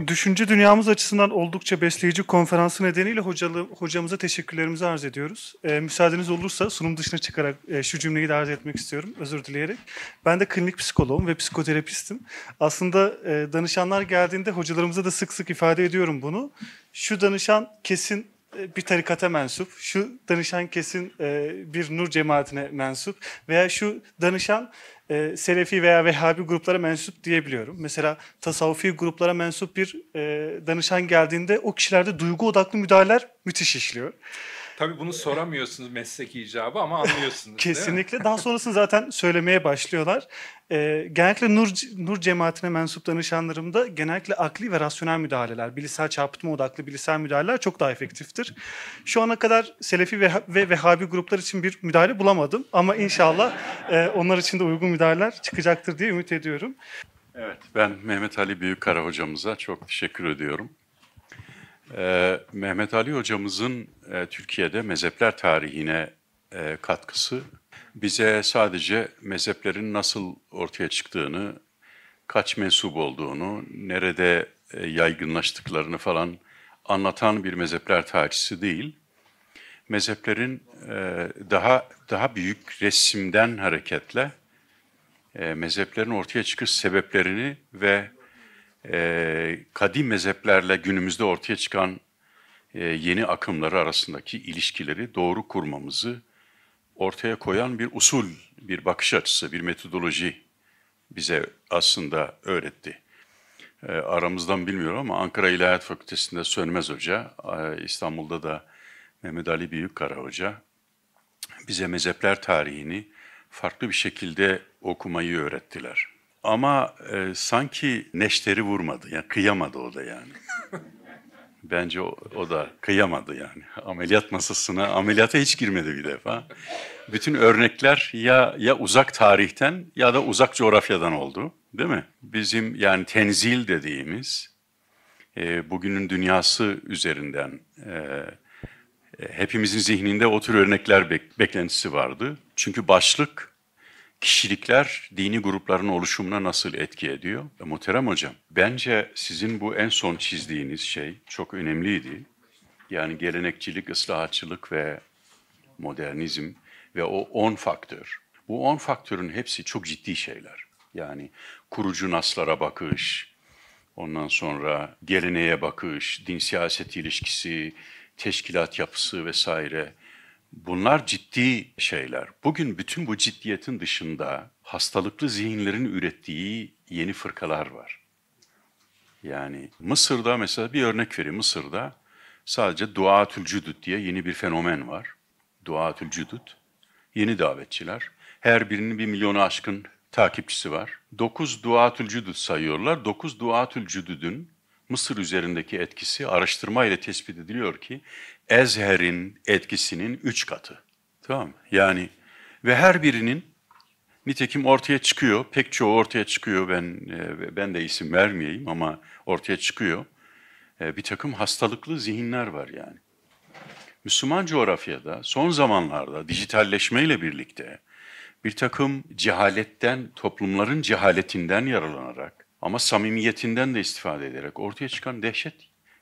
Düşünce dünyamız açısından oldukça besleyici konferansı nedeniyle hocalı, hocamıza teşekkürlerimizi arz ediyoruz. E, müsaadeniz olursa sunum dışına çıkarak e, şu cümleyi de arz etmek istiyorum, özür dileyerek. Ben de klinik psikoloğum ve psikoterapistim. Aslında e, danışanlar geldiğinde hocalarımıza da sık sık ifade ediyorum bunu. Şu danışan kesin bir tarikata mensup, şu danışan kesin e, bir nur cemaatine mensup veya şu danışan e, Selefi veya Vehhabi gruplara mensup diyebiliyorum. Mesela tasavvufi gruplara mensup bir e, danışan geldiğinde o kişilerde duygu odaklı müdahaleler müthiş işliyor. Tabii bunu soramıyorsunuz meslek icabı ama anlıyorsunuz. Kesinlikle. Daha sonrasını zaten söylemeye başlıyorlar. Ee, genellikle Nur, Nur cemaatine mensup danışanlarımda genellikle akli ve rasyonel müdahaleler, bilişsel çarpıtma odaklı bilişsel müdahaleler çok daha efektiftir. Şu ana kadar Selefi ve, ve Vehhabi gruplar için bir müdahale bulamadım ama inşallah e, onlar için de uygun müdahaleler çıkacaktır diye ümit ediyorum. Evet, ben Mehmet Ali Büyükkara hocamıza çok teşekkür ediyorum. Ee, Mehmet Ali hocamızın e, Türkiye'de mezhepler tarihine e, katkısı bize sadece mezheplerin nasıl ortaya çıktığını, kaç mensup olduğunu, nerede e, yaygınlaştıklarını falan anlatan bir mezhepler tarihçisi değil. Mezheplerin e, daha daha büyük resimden hareketle e, mezheplerin ortaya çıkış sebeplerini ve e, kadim mezheplerle günümüzde ortaya çıkan e, yeni akımları arasındaki ilişkileri doğru kurmamızı ortaya koyan bir usul, bir bakış açısı, bir metodoloji bize aslında öğretti. E, aramızdan bilmiyorum ama Ankara İlahiyat Fakültesi'nde Sönmez Hoca, e, İstanbul'da da Mehmet Ali Büyükkara Hoca bize mezhepler tarihini farklı bir şekilde okumayı öğrettiler. Ama e, sanki neşteri vurmadı. Yani kıyamadı o da yani. *laughs* Bence o, o da kıyamadı yani. Ameliyat masasına, ameliyata hiç girmedi bir defa. Bütün örnekler ya ya uzak tarihten ya da uzak coğrafyadan oldu. Değil mi? Bizim yani tenzil dediğimiz e, bugünün dünyası üzerinden e, e hepimizin zihninde o tür örnekler bek beklentisi vardı. Çünkü başlık kişilikler dini grupların oluşumuna nasıl etki ediyor? E, muhterem hocam, bence sizin bu en son çizdiğiniz şey çok önemliydi. Yani gelenekçilik, ıslahatçılık ve modernizm ve o 10 faktör. Bu 10 faktörün hepsi çok ciddi şeyler. Yani kurucu naslara bakış, ondan sonra geleneğe bakış, din siyaset ilişkisi, teşkilat yapısı vesaire. Bunlar ciddi şeyler. Bugün bütün bu ciddiyetin dışında hastalıklı zihinlerin ürettiği yeni fırkalar var. Yani Mısır'da mesela bir örnek vereyim. Mısır'da sadece Duatül Cüdüt diye yeni bir fenomen var. Duatül Cüdüt, yeni davetçiler. Her birinin bir milyonu aşkın takipçisi var. Dokuz Duatül Cüdüt sayıyorlar. Dokuz Duatül Cüdüt'ün Mısır üzerindeki etkisi araştırma ile tespit ediliyor ki Ezher'in etkisinin üç katı. Tamam mı? Yani ve her birinin nitekim ortaya çıkıyor. Pek çoğu ortaya çıkıyor. Ben e, ben de isim vermeyeyim ama ortaya çıkıyor. E, bir takım hastalıklı zihinler var yani. Müslüman coğrafyada son zamanlarda dijitalleşmeyle birlikte bir takım cehaletten, toplumların cehaletinden yaralanarak ama samimiyetinden de istifade ederek ortaya çıkan dehşet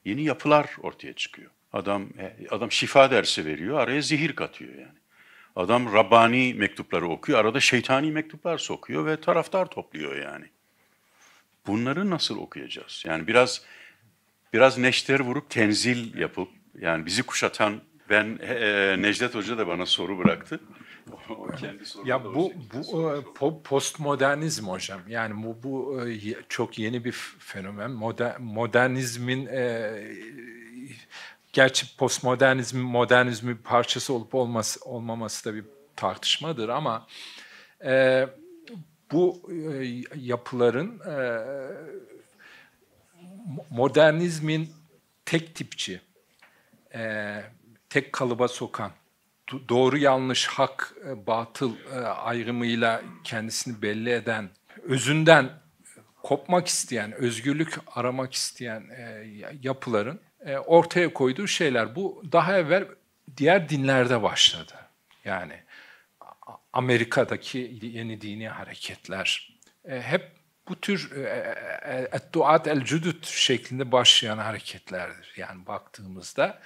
yeni yapılar ortaya çıkıyor. Adam e, adam şifa dersi veriyor, araya zihir katıyor yani. Adam Rabbani mektupları okuyor, arada şeytani mektuplar sokuyor ve taraftar topluyor yani. Bunları nasıl okuyacağız? Yani biraz biraz neşter vurup tenzil yapıp yani bizi kuşatan ben e, e Necdet Hoca da bana soru bıraktı. O kendi ya bu bu e, postmodernizm hocam. Yani bu bu çok yeni bir fenomen. Moder, modernizmin e, Gerçi postmodernizm modernizmin bir parçası olup olması, olmaması da bir tartışmadır ama e, bu e, yapıların e, modernizmin tek tipçi, e, tek kalıba sokan, doğru yanlış hak e, batıl e, ayrımıyla kendisini belli eden, özünden kopmak isteyen, özgürlük aramak isteyen e, yapıların e, ortaya koyduğu şeyler. Bu daha evvel diğer dinlerde başladı. Yani Amerika'daki yeni dini hareketler e, hep bu tür duat e, el cüdüt şeklinde başlayan hareketlerdir. Yani baktığımızda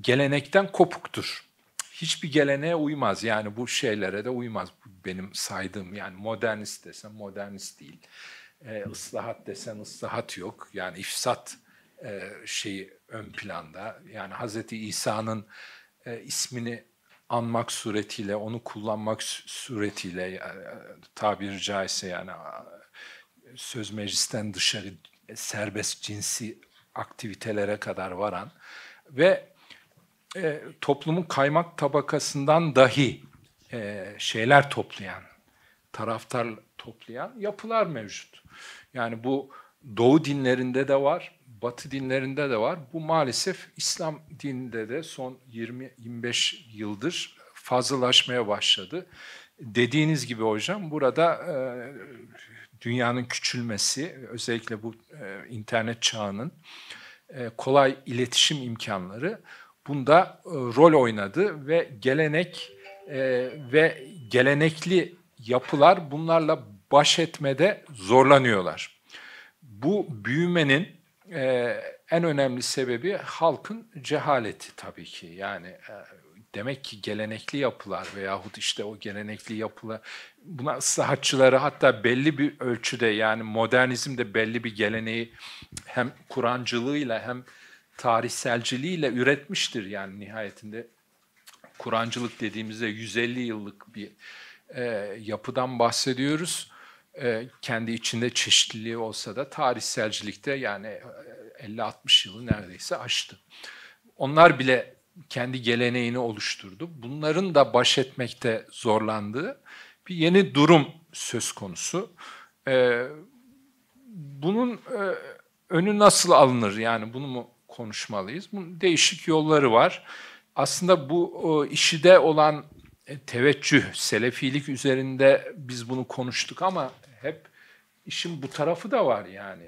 gelenekten kopuktur. Hiçbir geleneğe uymaz. Yani bu şeylere de uymaz. Benim saydığım yani modernist desem modernist değil. E, ıslahat desen ıslahat yok. Yani ifsat e, şeyi ön planda. Yani Hz. İsa'nın e, ismini anmak suretiyle, onu kullanmak suretiyle e, tabiri caizse yani söz meclisten dışarı e, serbest cinsi aktivitelere kadar varan ve e, toplumun kaymak tabakasından dahi e, şeyler toplayan, taraftar toplayan yapılar mevcut. Yani bu Doğu dinlerinde de var, Batı dinlerinde de var. Bu maalesef İslam dininde de son 20-25 yıldır fazlalaşmaya başladı. Dediğiniz gibi hocam burada e, dünyanın küçülmesi, özellikle bu e, internet çağının e, kolay iletişim imkanları bunda e, rol oynadı ve gelenek e, ve gelenekli yapılar bunlarla baş etmede zorlanıyorlar. Bu büyümenin e, en önemli sebebi halkın cehaleti tabii ki. Yani e, demek ki gelenekli yapılar veyahut işte o gelenekli yapılar buna ıslahatçıları hatta belli bir ölçüde yani modernizm de belli bir geleneği hem Kur'ancılığıyla hem tarihselciliğiyle üretmiştir yani nihayetinde. Kur'ancılık dediğimizde 150 yıllık bir e, yapıdan bahsediyoruz. E, kendi içinde çeşitliliği olsa da tarihselcilikte yani 50-60 e, yılı neredeyse aştı. Onlar bile kendi geleneğini oluşturdu. Bunların da baş etmekte zorlandığı bir yeni durum söz konusu. E, bunun önü nasıl alınır yani bunu mu konuşmalıyız? Bunun değişik yolları var. Aslında bu işi de olan teveccüh, selefilik üzerinde biz bunu konuştuk ama hep işin bu tarafı da var yani.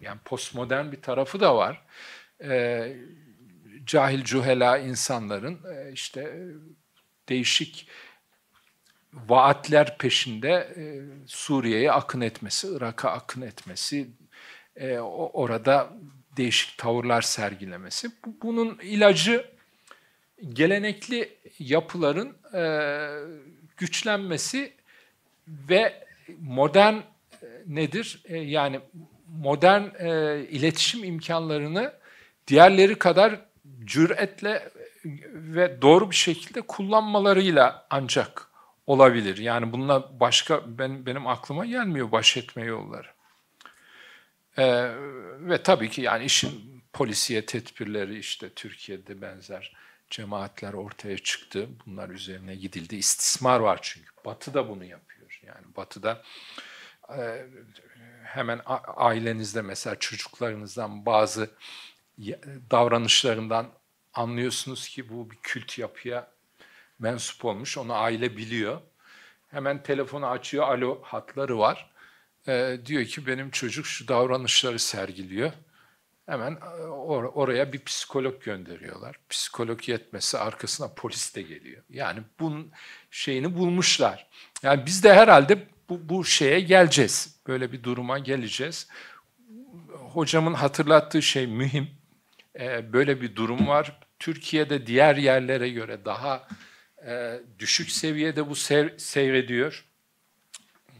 Yani postmodern bir tarafı da var. E, cahil cuhela insanların e, işte e, değişik vaatler peşinde e, Suriye'ye akın etmesi, Irak'a akın etmesi, e, orada değişik tavırlar sergilemesi. Bunun ilacı gelenekli yapıların e, güçlenmesi ve modern e, nedir? E, yani modern e, iletişim imkanlarını diğerleri kadar cüretle e, ve doğru bir şekilde kullanmalarıyla ancak olabilir. Yani bununla başka ben, benim aklıma gelmiyor baş etme yolları. Ee, ve tabii ki yani işin polisiye tedbirleri işte Türkiye'de benzer cemaatler ortaya çıktı. Bunlar üzerine gidildi. İstismar var çünkü. Batı da bunu yapıyor. Yani batıda e, hemen ailenizde mesela çocuklarınızdan bazı e, davranışlarından anlıyorsunuz ki bu bir kült yapıya mensup olmuş. Onu aile biliyor. Hemen telefonu açıyor, alo hatları var. E, diyor ki benim çocuk şu davranışları sergiliyor. Hemen or oraya bir psikolog gönderiyorlar. Psikolog yetmesi arkasına polis de geliyor. Yani bunun şeyini bulmuşlar. Yani biz de herhalde bu, bu şeye geleceğiz. Böyle bir duruma geleceğiz. Hocamın hatırlattığı şey mühim. Ee, böyle bir durum var. Türkiye'de diğer yerlere göre daha e, düşük seviyede bu sev, seyrediyor.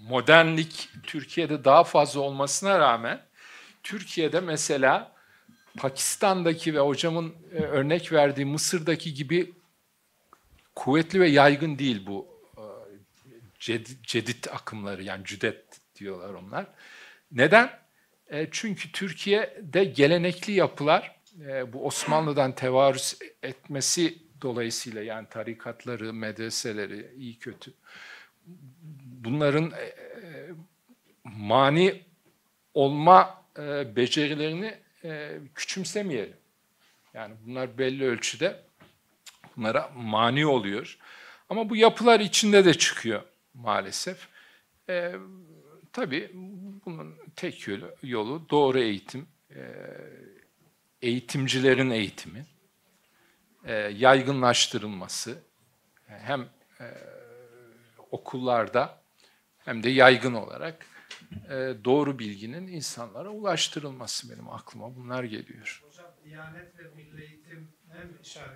Modernlik Türkiye'de daha fazla olmasına rağmen Türkiye'de mesela Pakistan'daki ve hocamın e, örnek verdiği Mısır'daki gibi kuvvetli ve yaygın değil bu e, cedit akımları yani cüdet diyorlar onlar. Neden? E, çünkü Türkiye'de gelenekli yapılar e, bu Osmanlı'dan tevarüz etmesi dolayısıyla yani tarikatları, medreseleri iyi kötü bunların mani olma becerilerini küçümsemeyelim. Yani bunlar belli ölçüde bunlara mani oluyor. Ama bu yapılar içinde de çıkıyor maalesef. E, tabii bunun tek yolu, yolu doğru eğitim, e, eğitimcilerin eğitimi, e, yaygınlaştırılması hem e, okullarda hem de yaygın olarak e, doğru bilginin insanlara ulaştırılması benim aklıma bunlar geliyor. Hocam Diyanet ve Milli Eğitim işaret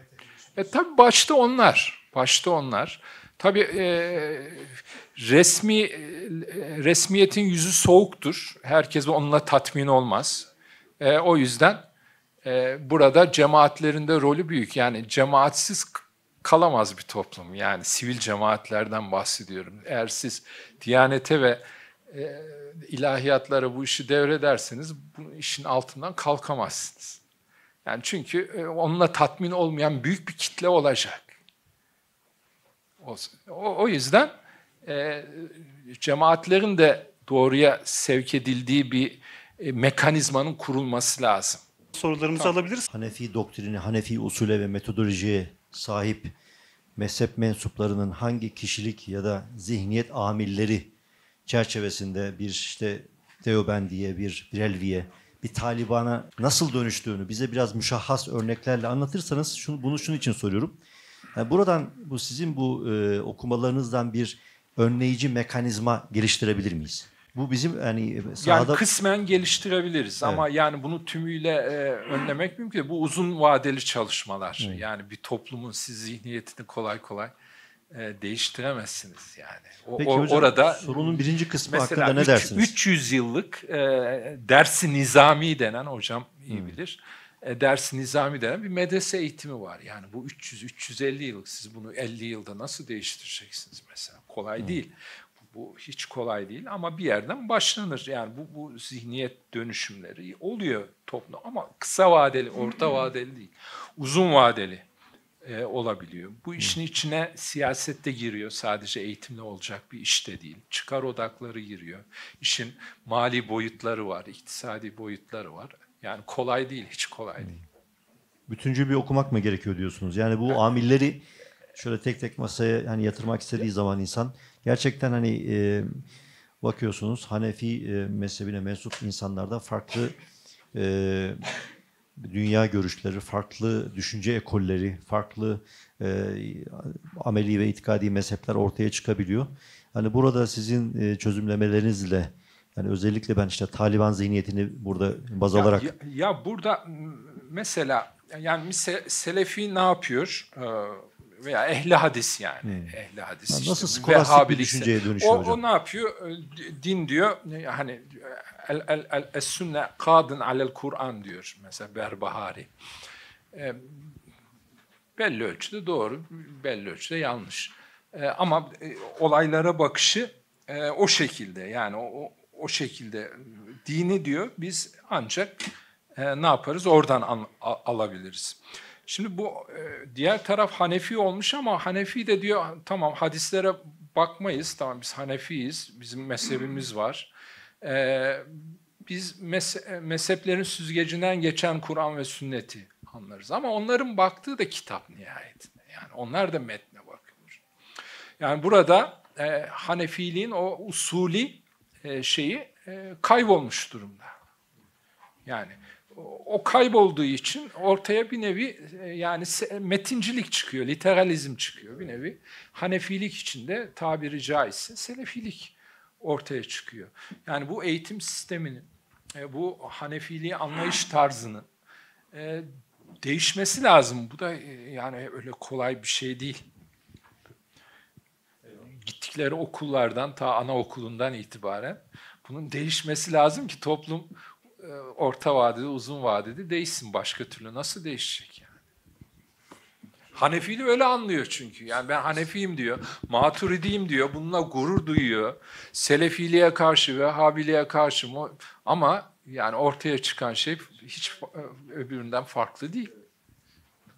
E, tabii başta onlar. Başta onlar. Tabi e, resmi e, resmiyetin yüzü soğuktur. Herkes onunla tatmin olmaz. E, o yüzden e, burada cemaatlerinde rolü büyük. Yani cemaatsiz kalamaz bir toplum. Yani sivil cemaatlerden bahsediyorum. Eğer siz Diyanete ve e, ilahiyatlara bu işi devrederseniz bu işin altından kalkamazsınız. Yani çünkü e, onunla tatmin olmayan büyük bir kitle olacak. O, yüzden e, cemaatlerin de doğruya sevk edildiği bir e, mekanizmanın kurulması lazım. Sorularımızı tamam. alabiliriz. Hanefi doktrini, Hanefi usule ve metodolojiye sahip mezhep mensuplarının hangi kişilik ya da zihniyet amilleri çerçevesinde bir işte Teoben bir Brelviye bir Taliban'a nasıl dönüştüğünü bize biraz müşahhas örneklerle anlatırsanız şunu, bunu şunun için soruyorum. Yani buradan bu sizin bu e, okumalarınızdan bir önleyici mekanizma geliştirebilir miyiz? Bu bizim yani e, sahada... Yani kısmen geliştirebiliriz evet. ama yani bunu tümüyle e, önlemek mümkün. değil. Bu uzun vadeli çalışmalar. Hı. Yani bir toplumun siz zihniyetini kolay kolay e, değiştiremezsiniz yani. O, Peki hocam, orada sorunun birinci kısmı mesela hakkında ne üç, dersiniz? 300 yıllık e, dersi nizami denen hocam iyi hmm. bilir. E, dersi nizami denen bir medrese eğitimi var. Yani bu 300 350 yıllık siz bunu 50 yılda nasıl değiştireceksiniz mesela? Kolay hmm. değil. Bu, bu hiç kolay değil ama bir yerden başlanır. Yani bu bu zihniyet dönüşümleri oluyor toplu ama kısa vadeli, orta *clears throat* vadeli değil. Uzun vadeli e, olabiliyor. Bu işin içine siyaset de giriyor. Sadece eğitimle olacak bir iş de değil. Çıkar odakları giriyor. İşin mali boyutları var, iktisadi boyutları var. Yani kolay değil, hiç kolay değil. Bütüncül bir okumak mı gerekiyor diyorsunuz? Yani bu amilleri şöyle tek tek masaya hani yatırmak istediği zaman insan gerçekten hani e, bakıyorsunuz Hanefi e, mezhebine mensup insanlarda farklı e, dünya görüşleri, farklı düşünce ekolleri, farklı e, ameli ve itikadi mezhepler ortaya çıkabiliyor. Hani burada sizin e, çözümlemelerinizle yani özellikle ben işte Taliban zihniyetini burada baz ya, alarak... Ya, ya burada mesela yani se, Selefi ne yapıyor? Ee, veya ehli hadis yani. Hmm. Ehli hadis yani işte. Nasıl skolastik bir düşünceye dönüşüyor o, hocam? O ne yapıyor? E, din diyor hani el, el, el, es sünne kadın alel Kur'an diyor mesela Berbahari. E, belli ölçüde doğru, belli ölçüde yanlış. E, ama e, olaylara bakışı e, o şekilde yani o, o şekilde dini diyor biz ancak e, ne yaparız oradan an, a, alabiliriz. Şimdi bu e, diğer taraf Hanefi olmuş ama Hanefi de diyor tamam hadislere bakmayız tamam biz Hanefiyiz bizim mezhebimiz var e, biz mez, mezheplerin süzgecinden geçen Kur'an ve sünneti anlarız. Ama onların baktığı da kitap nihayetinde. Yani onlar da metne bakıyor. Yani burada e, Hanefiliğin o usuli e, şeyi e, kaybolmuş durumda. Yani o kaybolduğu için ortaya bir nevi e, yani metincilik çıkıyor, literalizm çıkıyor bir nevi. Hanefilik içinde tabiri caizse selefilik ortaya çıkıyor. Yani bu eğitim sisteminin, e, bu Hanefiliği anlayış tarzının e, değişmesi lazım. Bu da e, yani öyle kolay bir şey değil. Gittikleri okullardan, ta anaokulundan itibaren bunun değişmesi lazım ki toplum orta vadede, uzun vadede değişsin. Başka türlü nasıl değişecek? Hanefi'yi öyle anlıyor çünkü. Yani ben Hanefiyim diyor, Maturidiyim diyor, bununla gurur duyuyor. Selefiliğe karşı ve Habiliğe karşı mı? Ama yani ortaya çıkan şey hiç e, öbüründen farklı değil.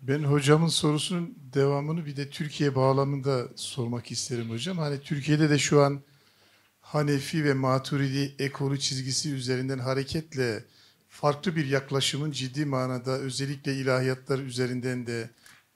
Ben hocamın sorusunun devamını bir de Türkiye bağlamında sormak isterim hocam. Hani Türkiye'de de şu an Hanefi ve Maturidi ekolü çizgisi üzerinden hareketle farklı bir yaklaşımın ciddi manada özellikle ilahiyatlar üzerinden de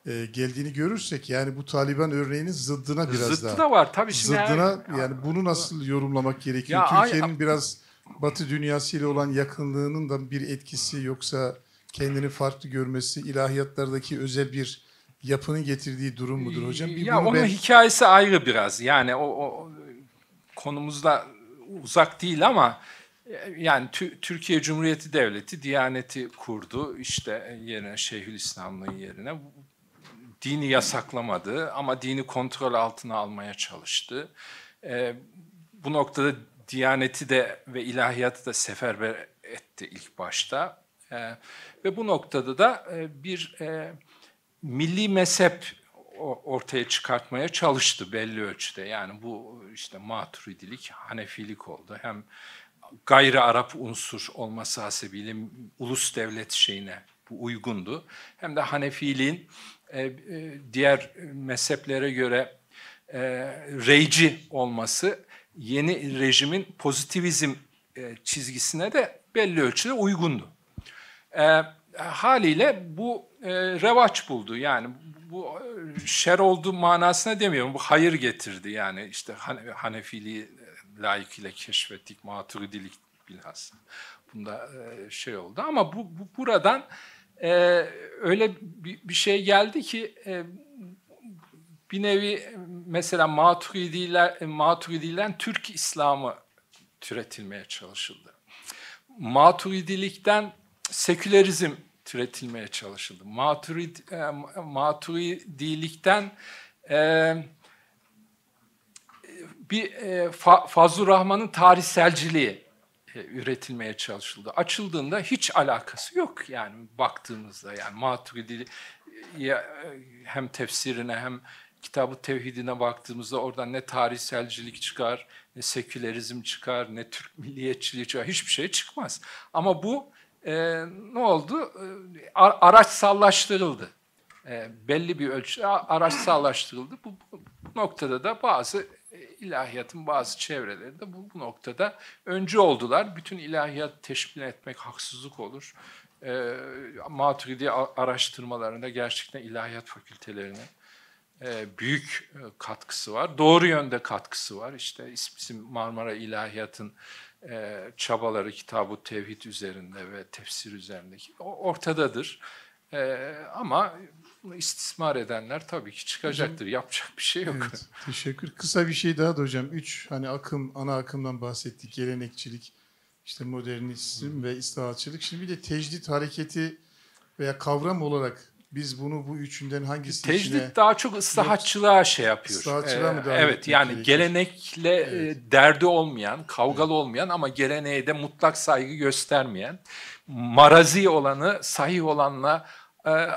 e, geldiğini görürsek yani bu Taliban örneğinin zıddına biraz Zıttı daha. Zıttı da var tabii şimdi. Zıddına yani, yani bunu nasıl yorumlamak gerekiyor? Türkiye'nin biraz Batı dünyası ile olan yakınlığının da bir etkisi yoksa kendini farklı görmesi ilahiyatlardaki özel bir yapının getirdiği durum mudur hocam? Bir ya onun ben... hikayesi ayrı biraz. Yani o, o konumuzda uzak değil ama e, yani Türkiye Cumhuriyeti Devleti Diyaneti kurdu işte e, yerine Şeyhülislam'ın yerine dini yasaklamadı ama dini kontrol altına almaya çalıştı. E, bu noktada Diyaneti de ve ilahiyatı da seferber etti ilk başta. E, ve bu noktada da e, bir e, milli mezhep ortaya çıkartmaya çalıştı belli ölçüde. Yani bu işte maturidilik, hanefilik oldu. Hem gayri Arap unsur olması hasebiyle ulus devlet şeyine bu uygundu. Hem de hanefiliğin e, e, diğer mezheplere göre e, reyci olması yeni rejimin pozitivizm çizgisine de belli ölçüde uygundu. Haliyle bu revaç buldu. Yani bu şer oldu manasına demiyorum. Bu hayır getirdi. Yani işte Hanefiliği layıkıyla keşfettik, maturidilik bilhassa. Bunda şey oldu ama bu, bu buradan e, öyle bir, bir şey geldi ki e, bir nevi e, mesela Maturidiler, e, Maturidilen Türk İslamı türetilmeye çalışıldı. Maturidilikten sekülerizm türetilmeye çalışıldı. Maturid, e, maturidilikten e, bir e, Fazıl Rahman'ın tarihselciliği e, üretilmeye çalışıldı. Açıldığında hiç alakası yok yani baktığımızda yani Maturidi'ye e, hem tefsirine hem kitabı tevhidine baktığımızda oradan ne tarihselcilik çıkar, ne sekülerizm çıkar, ne Türk milliyetçiliği çıkar, hiçbir şey çıkmaz. Ama bu e, ne oldu? E, araç sallaştırıldı. E, belli bir ölçü araç sallaştırıldı. Bu, bu noktada da bazı e, ilahiyatın bazı çevreleri de bu, bu noktada öncü oldular. Bütün ilahiyat teşkil etmek haksızlık olur. E, Maturidi araştırmalarında gerçekten ilahiyat fakültelerine e, büyük e, katkısı var. Doğru yönde katkısı var. İşte bizim Marmara İlahiyat'ın e, çabaları kitabı tevhid üzerinde ve tefsir üzerindeki ortadadır. E, ama bunu istismar edenler tabii ki çıkacaktır. Hocam, Yapacak bir şey yok. Evet, teşekkür. Kısa bir şey daha da hocam. Üç hani akım, ana akımdan bahsettik. Gelenekçilik, işte modernizm hmm. ve islahatçılık. Şimdi bir de tecdit hareketi veya kavram olarak biz bunu bu üçünden hangisi Tecdit içine... daha çok ıslahatçılığa şey yapıyor. Islahatçılığa ee, mı daha? Evet yani gerekir? gelenekle e, evet. derdi olmayan, kavgalı evet. olmayan ama geleneğe de mutlak saygı göstermeyen, marazi olanı sahih olanla e,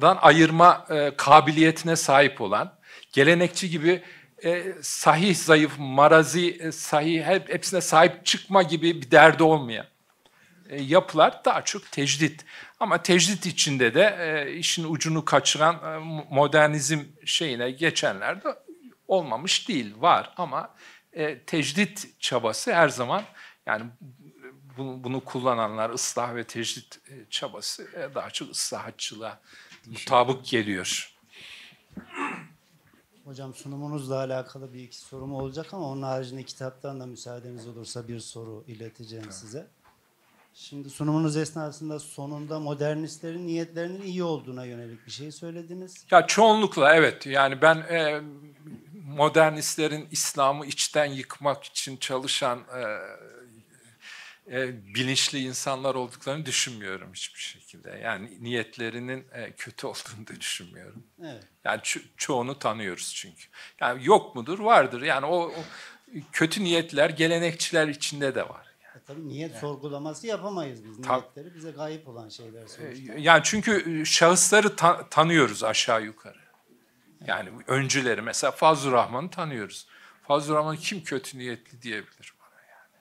dan ayırma e, kabiliyetine sahip olan, gelenekçi gibi e, sahih zayıf, marazi sahih hepsine sahip çıkma gibi bir derdi olmayan yapılar daha çok tecdit. Ama tecdit içinde de işin ucunu kaçıran modernizm şeyine geçenlerde olmamış değil, var ama tecdit çabası her zaman yani bu, bunu kullananlar ıslah ve tecrit e, çabası e, daha çok ıslahatçılığa mutabık geliyor. Hocam sunumunuzla alakalı bir iki sorum olacak ama onun haricinde kitaptan da müsaadeniz olursa bir soru ileteceğim tamam. size. Şimdi sunumunuz esnasında sonunda modernistlerin niyetlerinin iyi olduğuna yönelik bir şey söylediniz. Ya çoğunlukla evet. Yani ben e, modernistlerin İslam'ı içten yıkmak için çalışan e, e, bilinçli insanlar olduklarını düşünmüyorum hiçbir şekilde. Yani niyetlerinin e, kötü olduğunu da düşünmüyorum. Evet. Yani ço- çoğunu tanıyoruz çünkü. Yani yok mudur? Vardır. Yani o, o kötü niyetler gelenekçiler içinde de var. E, tabii niyet yani. sorgulaması yapamayız biz. Niyetleri bize gayip olan şeyler e, sonuçta. yani çünkü e, şahısları ta- tanıyoruz aşağı yukarı. Yani evet. öncüleri mesela Fazıl Rahman'ı tanıyoruz. Fazıl Rahman kim kötü niyetli diyebilir bana yani.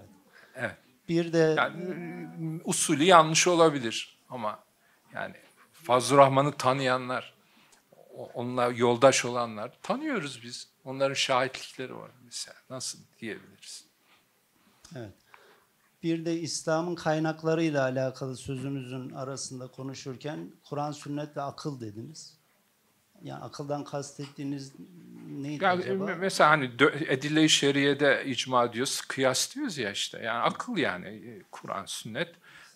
Evet. Evet. Bir de yani, ıı, usulü yanlış olabilir ama yani Fazıl Rahman'ı tanıyanlar, onunla yoldaş olanlar tanıyoruz biz. Onların şahitlikleri var mesela. Nasıl diyebiliriz? Evet. Bir de İslam'ın kaynaklarıyla alakalı sözümüzün arasında konuşurken Kur'an, sünnet ve akıl dediniz. Yani akıldan kastettiğiniz neydi ya, acaba? Mesela hani edile-i şeriyede icma diyoruz, kıyas diyoruz ya işte. Yani akıl yani e, Kur'an, sünnet.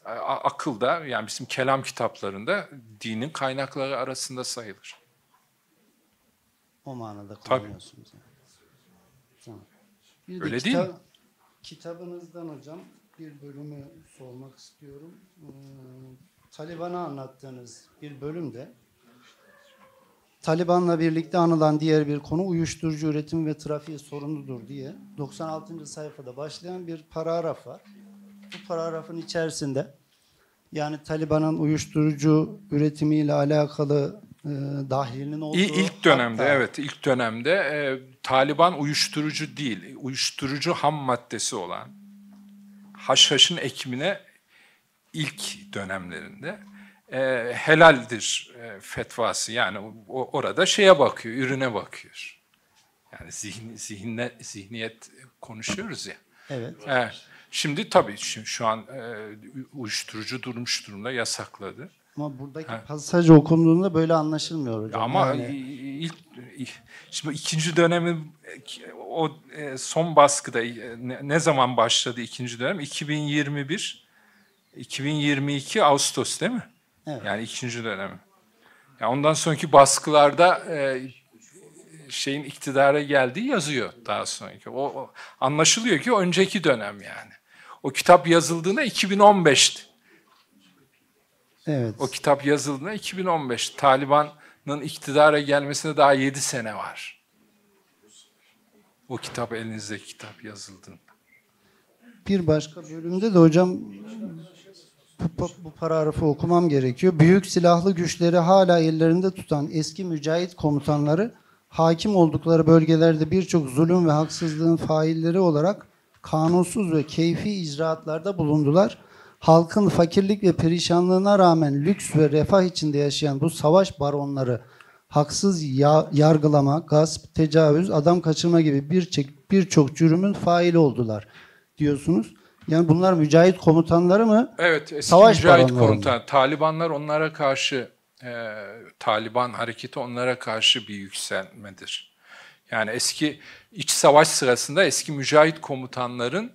E, akıl da yani bizim kelam kitaplarında dinin kaynakları arasında sayılır. O manada kullanıyorsunuz. Tabii. Yani. Tamam. Öyle de kitap, değil mi? Kitabınızdan hocam bir bölümü sormak istiyorum. Ee, Taliban'a anlattığınız bir bölümde Taliban'la birlikte anılan diğer bir konu uyuşturucu üretimi ve trafiği sorunudur diye 96. sayfada başlayan bir paragraf var. Bu paragrafın içerisinde yani Taliban'ın uyuşturucu üretimiyle alakalı e, dahilinin olduğu... İlk dönemde hatta, evet ilk dönemde e, Taliban uyuşturucu değil, uyuşturucu ham maddesi olan haşhaşın ekimine ilk dönemlerinde e, helaldir e, fetvası. Yani o, orada şeye bakıyor, ürüne bakıyor. Yani zihin, zihinle, zihniyet konuşuyoruz ya. Evet. E, şimdi tabii şimdi şu an e, uyuşturucu durmuş durumda yasakladı. Ama buradaki ha. pasaj okunduğunda böyle anlaşılmıyor hocam. Ama yani... ilk, ilk şimdi ikinci dönemi o e, son baskıda e, ne zaman başladı ikinci dönem? 2021 2022 Ağustos değil mi? Evet. Yani ikinci dönemi. Yani ondan sonraki baskılarda e, şeyin iktidara geldiği yazıyor daha sonraki. O, o anlaşılıyor ki önceki dönem yani. O kitap yazıldığında 2015'ti. Evet. O kitap yazıldığında 2015. Taliban'ın iktidara gelmesine daha 7 sene var. O kitap elinizdeki kitap yazıldığında. Bir başka bölümde de hocam bu, bu paragrafı okumam gerekiyor. Büyük silahlı güçleri hala ellerinde tutan eski mücahit komutanları hakim oldukları bölgelerde birçok zulüm ve haksızlığın failleri olarak kanunsuz ve keyfi icraatlarda bulundular. Halkın fakirlik ve perişanlığına rağmen lüks ve refah içinde yaşayan bu savaş baronları haksız ya- yargılama, gasp, tecavüz, adam kaçırma gibi birçok bir birçok cürümün faili oldular diyorsunuz. Yani bunlar mücahit komutanları mı? Evet, eski Savaş mücahit komutan. Talibanlar onlara karşı, e, Taliban hareketi onlara karşı bir yükselmedir. Yani eski iç savaş sırasında eski mücahit komutanların,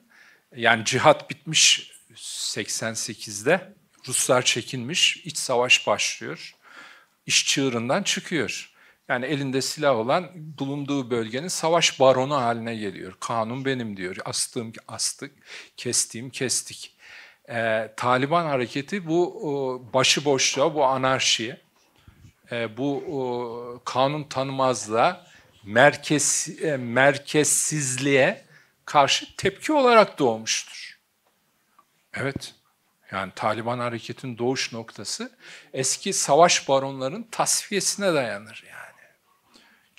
yani cihat bitmiş 88'de, Ruslar çekinmiş iç savaş başlıyor. İş çığırından çıkıyor. Yani elinde silah olan bulunduğu bölgenin savaş baronu haline geliyor. Kanun benim diyor. Astığım astık, kestiğim kestik. Ee, Taliban hareketi bu o, başıboşluğa, bu anarşiye, e, bu kanun tanımazlığa, merkez, e, merkezsizliğe karşı tepki olarak doğmuştur. Evet. Yani Taliban hareketin doğuş noktası eski savaş baronların tasfiyesine dayanır yani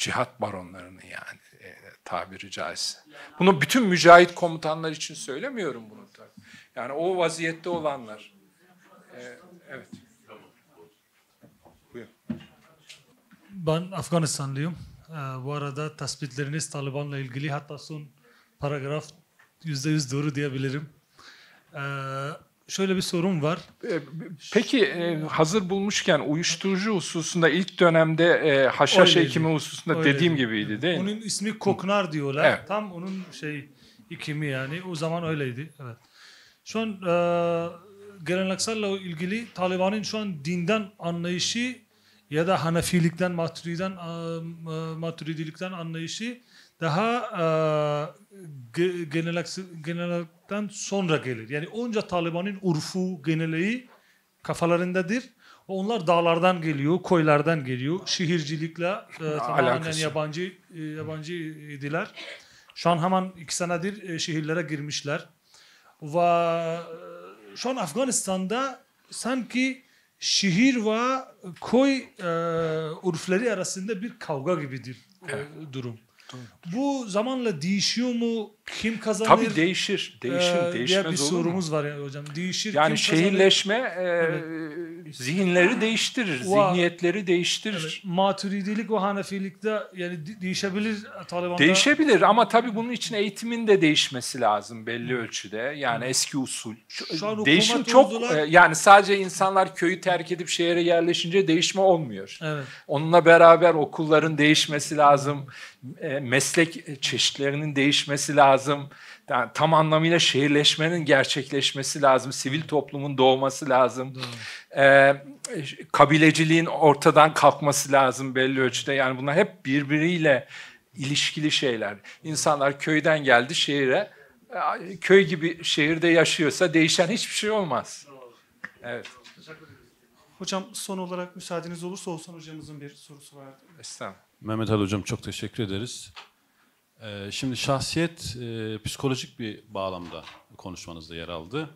cihat baronlarının yani e, tabiri caizse. Bunu bütün mücahit komutanlar için söylemiyorum bunu tabii. Yani o vaziyette olanlar. E, evet. Ben Afganistanlıyım. Ee, bu arada tespitleriniz Taliban'la ilgili hatta son paragraf yüzde yüz doğru diyebilirim. Ee, şöyle bir sorun var. Ee, peki e, hazır bulmuşken uyuşturucu hususunda ilk dönemde e, haşhaş öyleydi. ekimi hususunda öyleydi. dediğim gibiydi değil mi? Onun ismi koknar diyorlar. Evet. Tam onun şey ekimi yani o zaman öyleydi. Evet. Şu an e, geleneksellerle ilgili Taliban'ın şu an dinden anlayışı ya da Hanefilikten, Maturidi'den, e, e, Maturidilikten anlayışı daha e, genel, genel Irak'tan sonra gelir. Yani onca Taliban'ın urfu, geneleği kafalarındadır. Onlar dağlardan geliyor, koylardan geliyor. Şehircilikle e, tamamen yabancı e, yabancı idiler. Şu an hemen iki senedir e, şehirlere girmişler. Ve e, şu an Afganistan'da sanki şehir ve koy e, urfları arasında bir kavga gibidir e, evet. durum. Bu zamanla değişiyor mu? Kim kazanır? Tabii değişir. Değişir. Ee, değişmez diye bir sorumuz mu? var yani hocam. Değişir. Yani kim şehirleşme e, evet. zihinleri değiştirir. O, zihniyetleri değiştirir. Evet. Maturidilik o Hanefilikte yani değişebilir Taliban'da. Değişebilir ama tabii bunun için eğitimin de değişmesi lazım belli ölçüde. Yani eski usul. Şu an Değişim çok oldular. E, yani sadece insanlar köyü terk edip şehre yerleşince değişme olmuyor. Evet. Onunla beraber okulların değişmesi lazım. Hı e, meslek çeşitlerinin değişmesi lazım. Yani tam anlamıyla şehirleşmenin gerçekleşmesi lazım. Sivil toplumun doğması lazım. Hmm. Ee, kabileciliğin ortadan kalkması lazım belli ölçüde. Yani bunlar hep birbiriyle ilişkili şeyler. İnsanlar köyden geldi şehire. E, köy gibi şehirde yaşıyorsa değişen hiçbir şey olmaz. Evet. Hocam son olarak müsaadeniz olursa olsun hocamızın bir sorusu vardı. Estağfurullah. Mehmet Ali Hocam çok teşekkür ederiz. Ee, şimdi şahsiyet e, psikolojik bir bağlamda konuşmanızda yer aldı.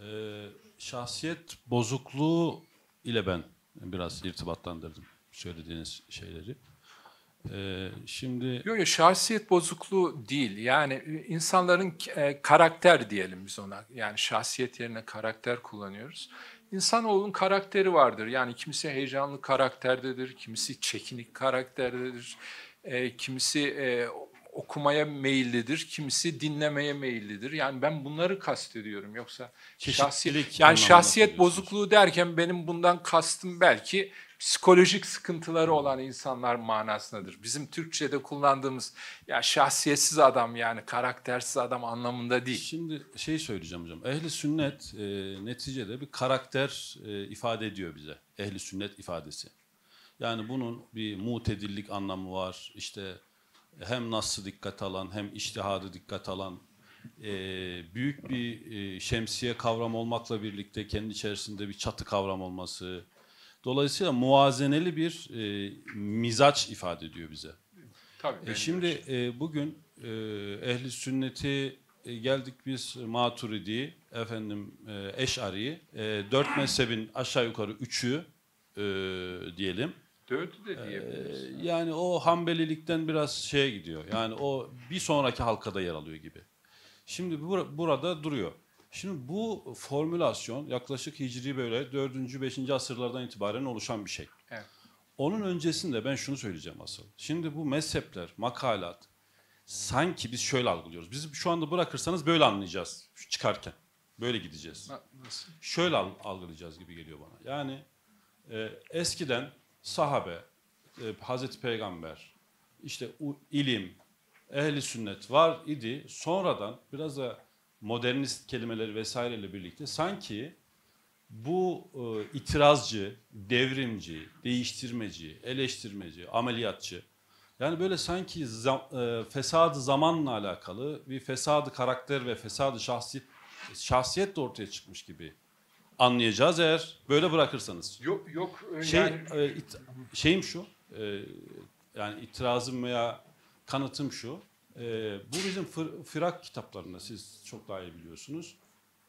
Ee, şahsiyet bozukluğu ile ben biraz irtibatlandırdım söylediğiniz şeyleri. Ee, şimdi yok yok şahsiyet bozukluğu değil yani e, insanların e, karakter diyelim biz ona yani şahsiyet yerine karakter kullanıyoruz. İnsanoğlunun karakteri vardır. Yani kimisi heyecanlı karakterdedir, kimisi çekinik karakterdedir, e, kimisi e, okumaya meyillidir, kimisi dinlemeye meyillidir. Yani ben bunları kastediyorum. Yoksa şahsi, yani şahsiyet bozukluğu derken benim bundan kastım belki psikolojik sıkıntıları olan insanlar manasındadır. Bizim Türkçe'de kullandığımız ya şahsiyetsiz adam yani karaktersiz adam anlamında değil. Şimdi şey söyleyeceğim hocam. Ehli sünnet e, neticede bir karakter e, ifade ediyor bize. Ehli sünnet ifadesi. Yani bunun bir mutedillik anlamı var. İşte hem nasıl dikkat alan hem iştihadı dikkat alan e, büyük bir e, şemsiye kavram olmakla birlikte kendi içerisinde bir çatı kavram olması, Dolayısıyla muazeneli bir e, mizaç ifade ediyor bize. Tabii. E, şimdi e, bugün e, ehli sünneti e, geldik biz Maturidi, efendim e, Eş'ari, e, dört mezhebin aşağı yukarı üçü e, diyelim. Dördü de diyebiliriz. E, yani o hambelilikten biraz şeye gidiyor. Yani o bir sonraki halkada yer alıyor gibi. Şimdi bur- burada duruyor. Şimdi bu formülasyon yaklaşık hicri böyle 4. 5. asırlardan itibaren oluşan bir şey. Evet. Onun öncesinde ben şunu söyleyeceğim asıl. Şimdi bu mezhepler, makalat sanki biz şöyle algılıyoruz. Biz şu anda bırakırsanız böyle anlayacağız çıkarken. Böyle gideceğiz. Nasıl? Şöyle algılayacağız gibi geliyor bana. Yani e, eskiden sahabe, e, Hazreti Peygamber, işte ilim, ehli sünnet var idi. Sonradan biraz da modernist kelimeleri vesaireyle birlikte sanki bu e, itirazcı, devrimci, değiştirmeci, eleştirmeci, ameliyatçı yani böyle sanki zam, e, fesadı zamanla alakalı bir fesadı karakter ve fesadı şahsi, şahsiyet de ortaya çıkmış gibi anlayacağız eğer böyle bırakırsanız. Yok yok. E, şey, yani... e, it, şeyim şu. E, yani itirazım veya kanıtım şu. Ee, bu bizim fır, firak kitaplarında siz çok daha iyi biliyorsunuz.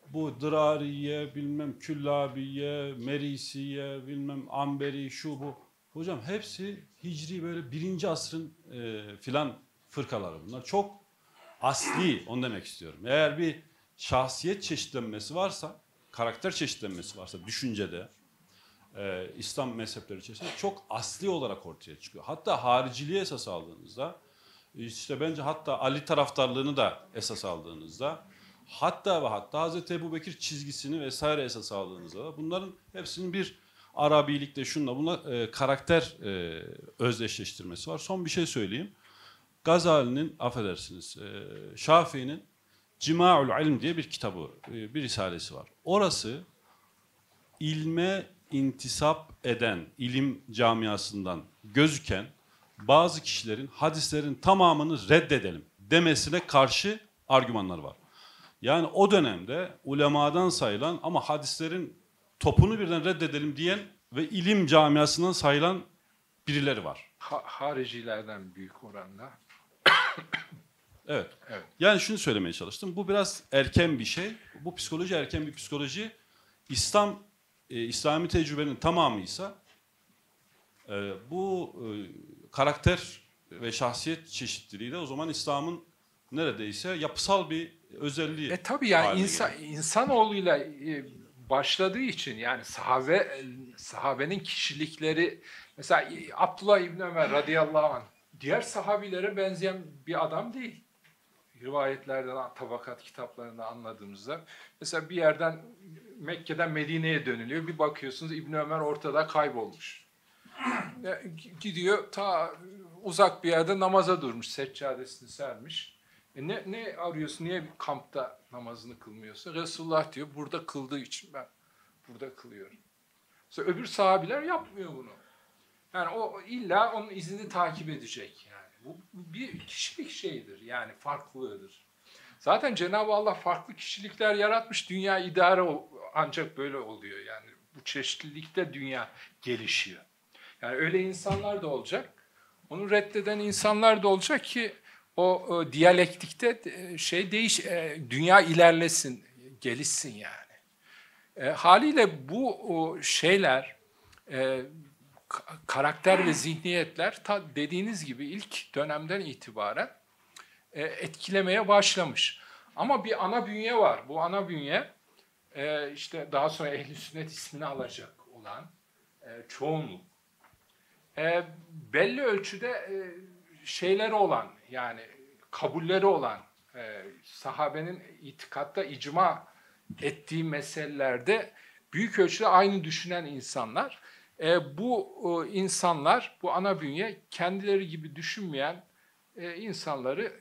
Bu Dırariye, bilmem Küllabiye, Merisiye, bilmem Amberi, şu bu. Hocam hepsi Hicri böyle birinci asrın e, filan fırkaları bunlar. Çok asli, onu demek istiyorum. Eğer bir şahsiyet çeşitlenmesi varsa, karakter çeşitlenmesi varsa düşüncede, e, İslam mezhepleri içerisinde çok asli olarak ortaya çıkıyor. Hatta hariciliğe esas aldığınızda işte bence hatta Ali taraftarlığını da esas aldığınızda hatta ve hatta Hazreti Ebu Bekir çizgisini vesaire esas aldığınızda da bunların hepsinin bir Arabilikte şunla buna e, karakter e, özdeşleştirmesi var. Son bir şey söyleyeyim. Gazali'nin, affedersiniz, e, Şafii'nin Cima'ul İlm diye bir kitabı, e, bir risalesi var. Orası ilme intisap eden, ilim camiasından gözüken bazı kişilerin hadislerin tamamını reddedelim demesine karşı argümanlar var. Yani o dönemde ulemadan sayılan ama hadislerin topunu birden reddedelim diyen ve ilim camiasından sayılan birileri var. Ha, haricilerden büyük oranda. *coughs* evet. evet. Yani şunu söylemeye çalıştım. Bu biraz erken bir şey. Bu psikoloji erken bir psikoloji. İslam e, İslami tecrübenin tamamıysa e, bu e, karakter ve şahsiyet çeşitliliği de o zaman İslam'ın neredeyse yapısal bir özelliği. E tabii yani insan insanoğluyla e, başladığı için yani sahabe sahabenin kişilikleri mesela e, Abdullah İbn Ömer radıyallahu anh diğer sahabilere benzeyen bir adam değil. Rivayetlerden, tabakat kitaplarında anladığımızda mesela bir yerden Mekke'den Medine'ye dönülüyor. Bir bakıyorsunuz İbn Ömer ortada kaybolmuş. E, gidiyor ta uzak bir yerde namaza durmuş, seccadesini sermiş. E ne, ne arıyorsun, niye kampta namazını kılmıyorsun? Resulullah diyor, burada kıldığı için ben burada kılıyorum. Mesela öbür sahabiler yapmıyor bunu. Yani o illa onun izini takip edecek yani. Bu bir kişilik şeyidir yani farklılığıdır. Zaten Cenab-ı Allah farklı kişilikler yaratmış. Dünya idare ancak böyle oluyor yani. Bu çeşitlilikte dünya gelişiyor. Yani öyle insanlar da olacak. Onu reddeden insanlar da olacak ki o, o diyalektikte e, şey değiş, e, dünya ilerlesin, gelişsin yani. E, haliyle bu o şeyler, e, karakter ve zihniyetler ta dediğiniz gibi ilk dönemden itibaren e, etkilemeye başlamış. Ama bir ana bünye var. Bu ana bünye e, işte daha sonra ehl Sünnet ismini alacak olan e, çoğunluk e, belli ölçüde e, şeyleri olan yani kabulleri olan e, sahabenin itikatta icma ettiği meselelerde büyük ölçüde aynı düşünen insanlar. E, bu e, insanlar, bu ana bünye kendileri gibi düşünmeyen e, insanları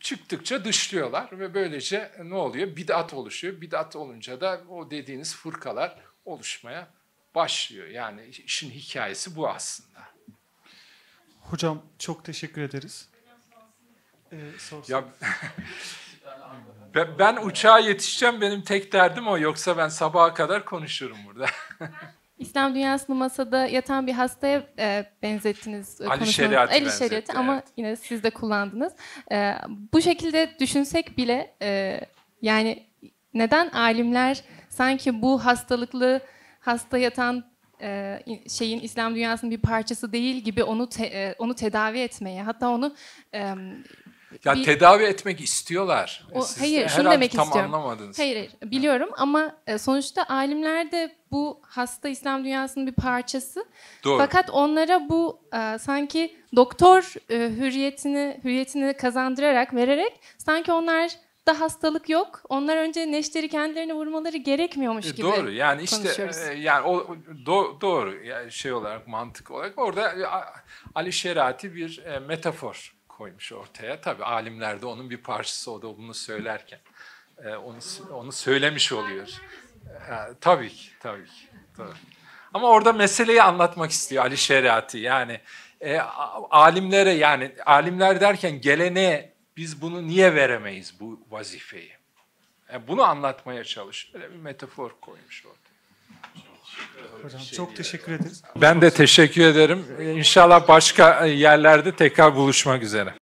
çıktıkça dışlıyorlar ve böylece ne oluyor? Bidat oluşuyor. Bidat olunca da o dediğiniz fırkalar oluşmaya başlıyor. Yani işin hikayesi bu aslında. Hocam çok teşekkür ederiz. Ee, ya, *laughs* ben, ben uçağa yetişeceğim benim tek derdim o yoksa ben sabaha kadar konuşurum burada. *laughs* İslam dünyasını masada yatan bir hastaya e, benzettiniz. E, Ali konuşmanız. Şeriat'ı Ali benzetti, ama evet. yine siz de kullandınız. E, bu şekilde düşünsek bile e, yani neden alimler sanki bu hastalıklı hasta yatan e, şeyin İslam dünyasının bir parçası değil gibi onu te, e, onu tedavi etmeye hatta onu ya bir, tedavi etmek istiyorlar. O, Siz hayır, de şunu demek tam istiyorum. anlamadınız. Hayır, hayır, biliyorum ama e, sonuçta alimler de bu hasta İslam dünyasının bir parçası. Doğru. Fakat onlara bu sanki doktor e, hürriyetini hürriyetini kazandırarak vererek sanki onlar da hastalık yok. Onlar önce neşteri kendilerine vurmaları gerekmiyormuş e, gibi. Doğru. Yani işte e, yani o do, doğru yani şey olarak mantık olarak orada e, Ali Şerati bir metafor koymuş ortaya. Tabii alimler de onun bir parçası o da bunu söylerken onu onu söylemiş oluyor. Tabii ki, tabii ki. Tabii. Ama orada meseleyi anlatmak istiyor Ali Şerati. Yani e, alimlere yani alimler derken gelene biz bunu niye veremeyiz bu vazifeyi? Yani bunu anlatmaya çalış. Öyle bir metafor koymuş orada. Hocam şey çok teşekkür ederiz. Ben de teşekkür ederim. İnşallah başka yerlerde tekrar buluşmak üzere.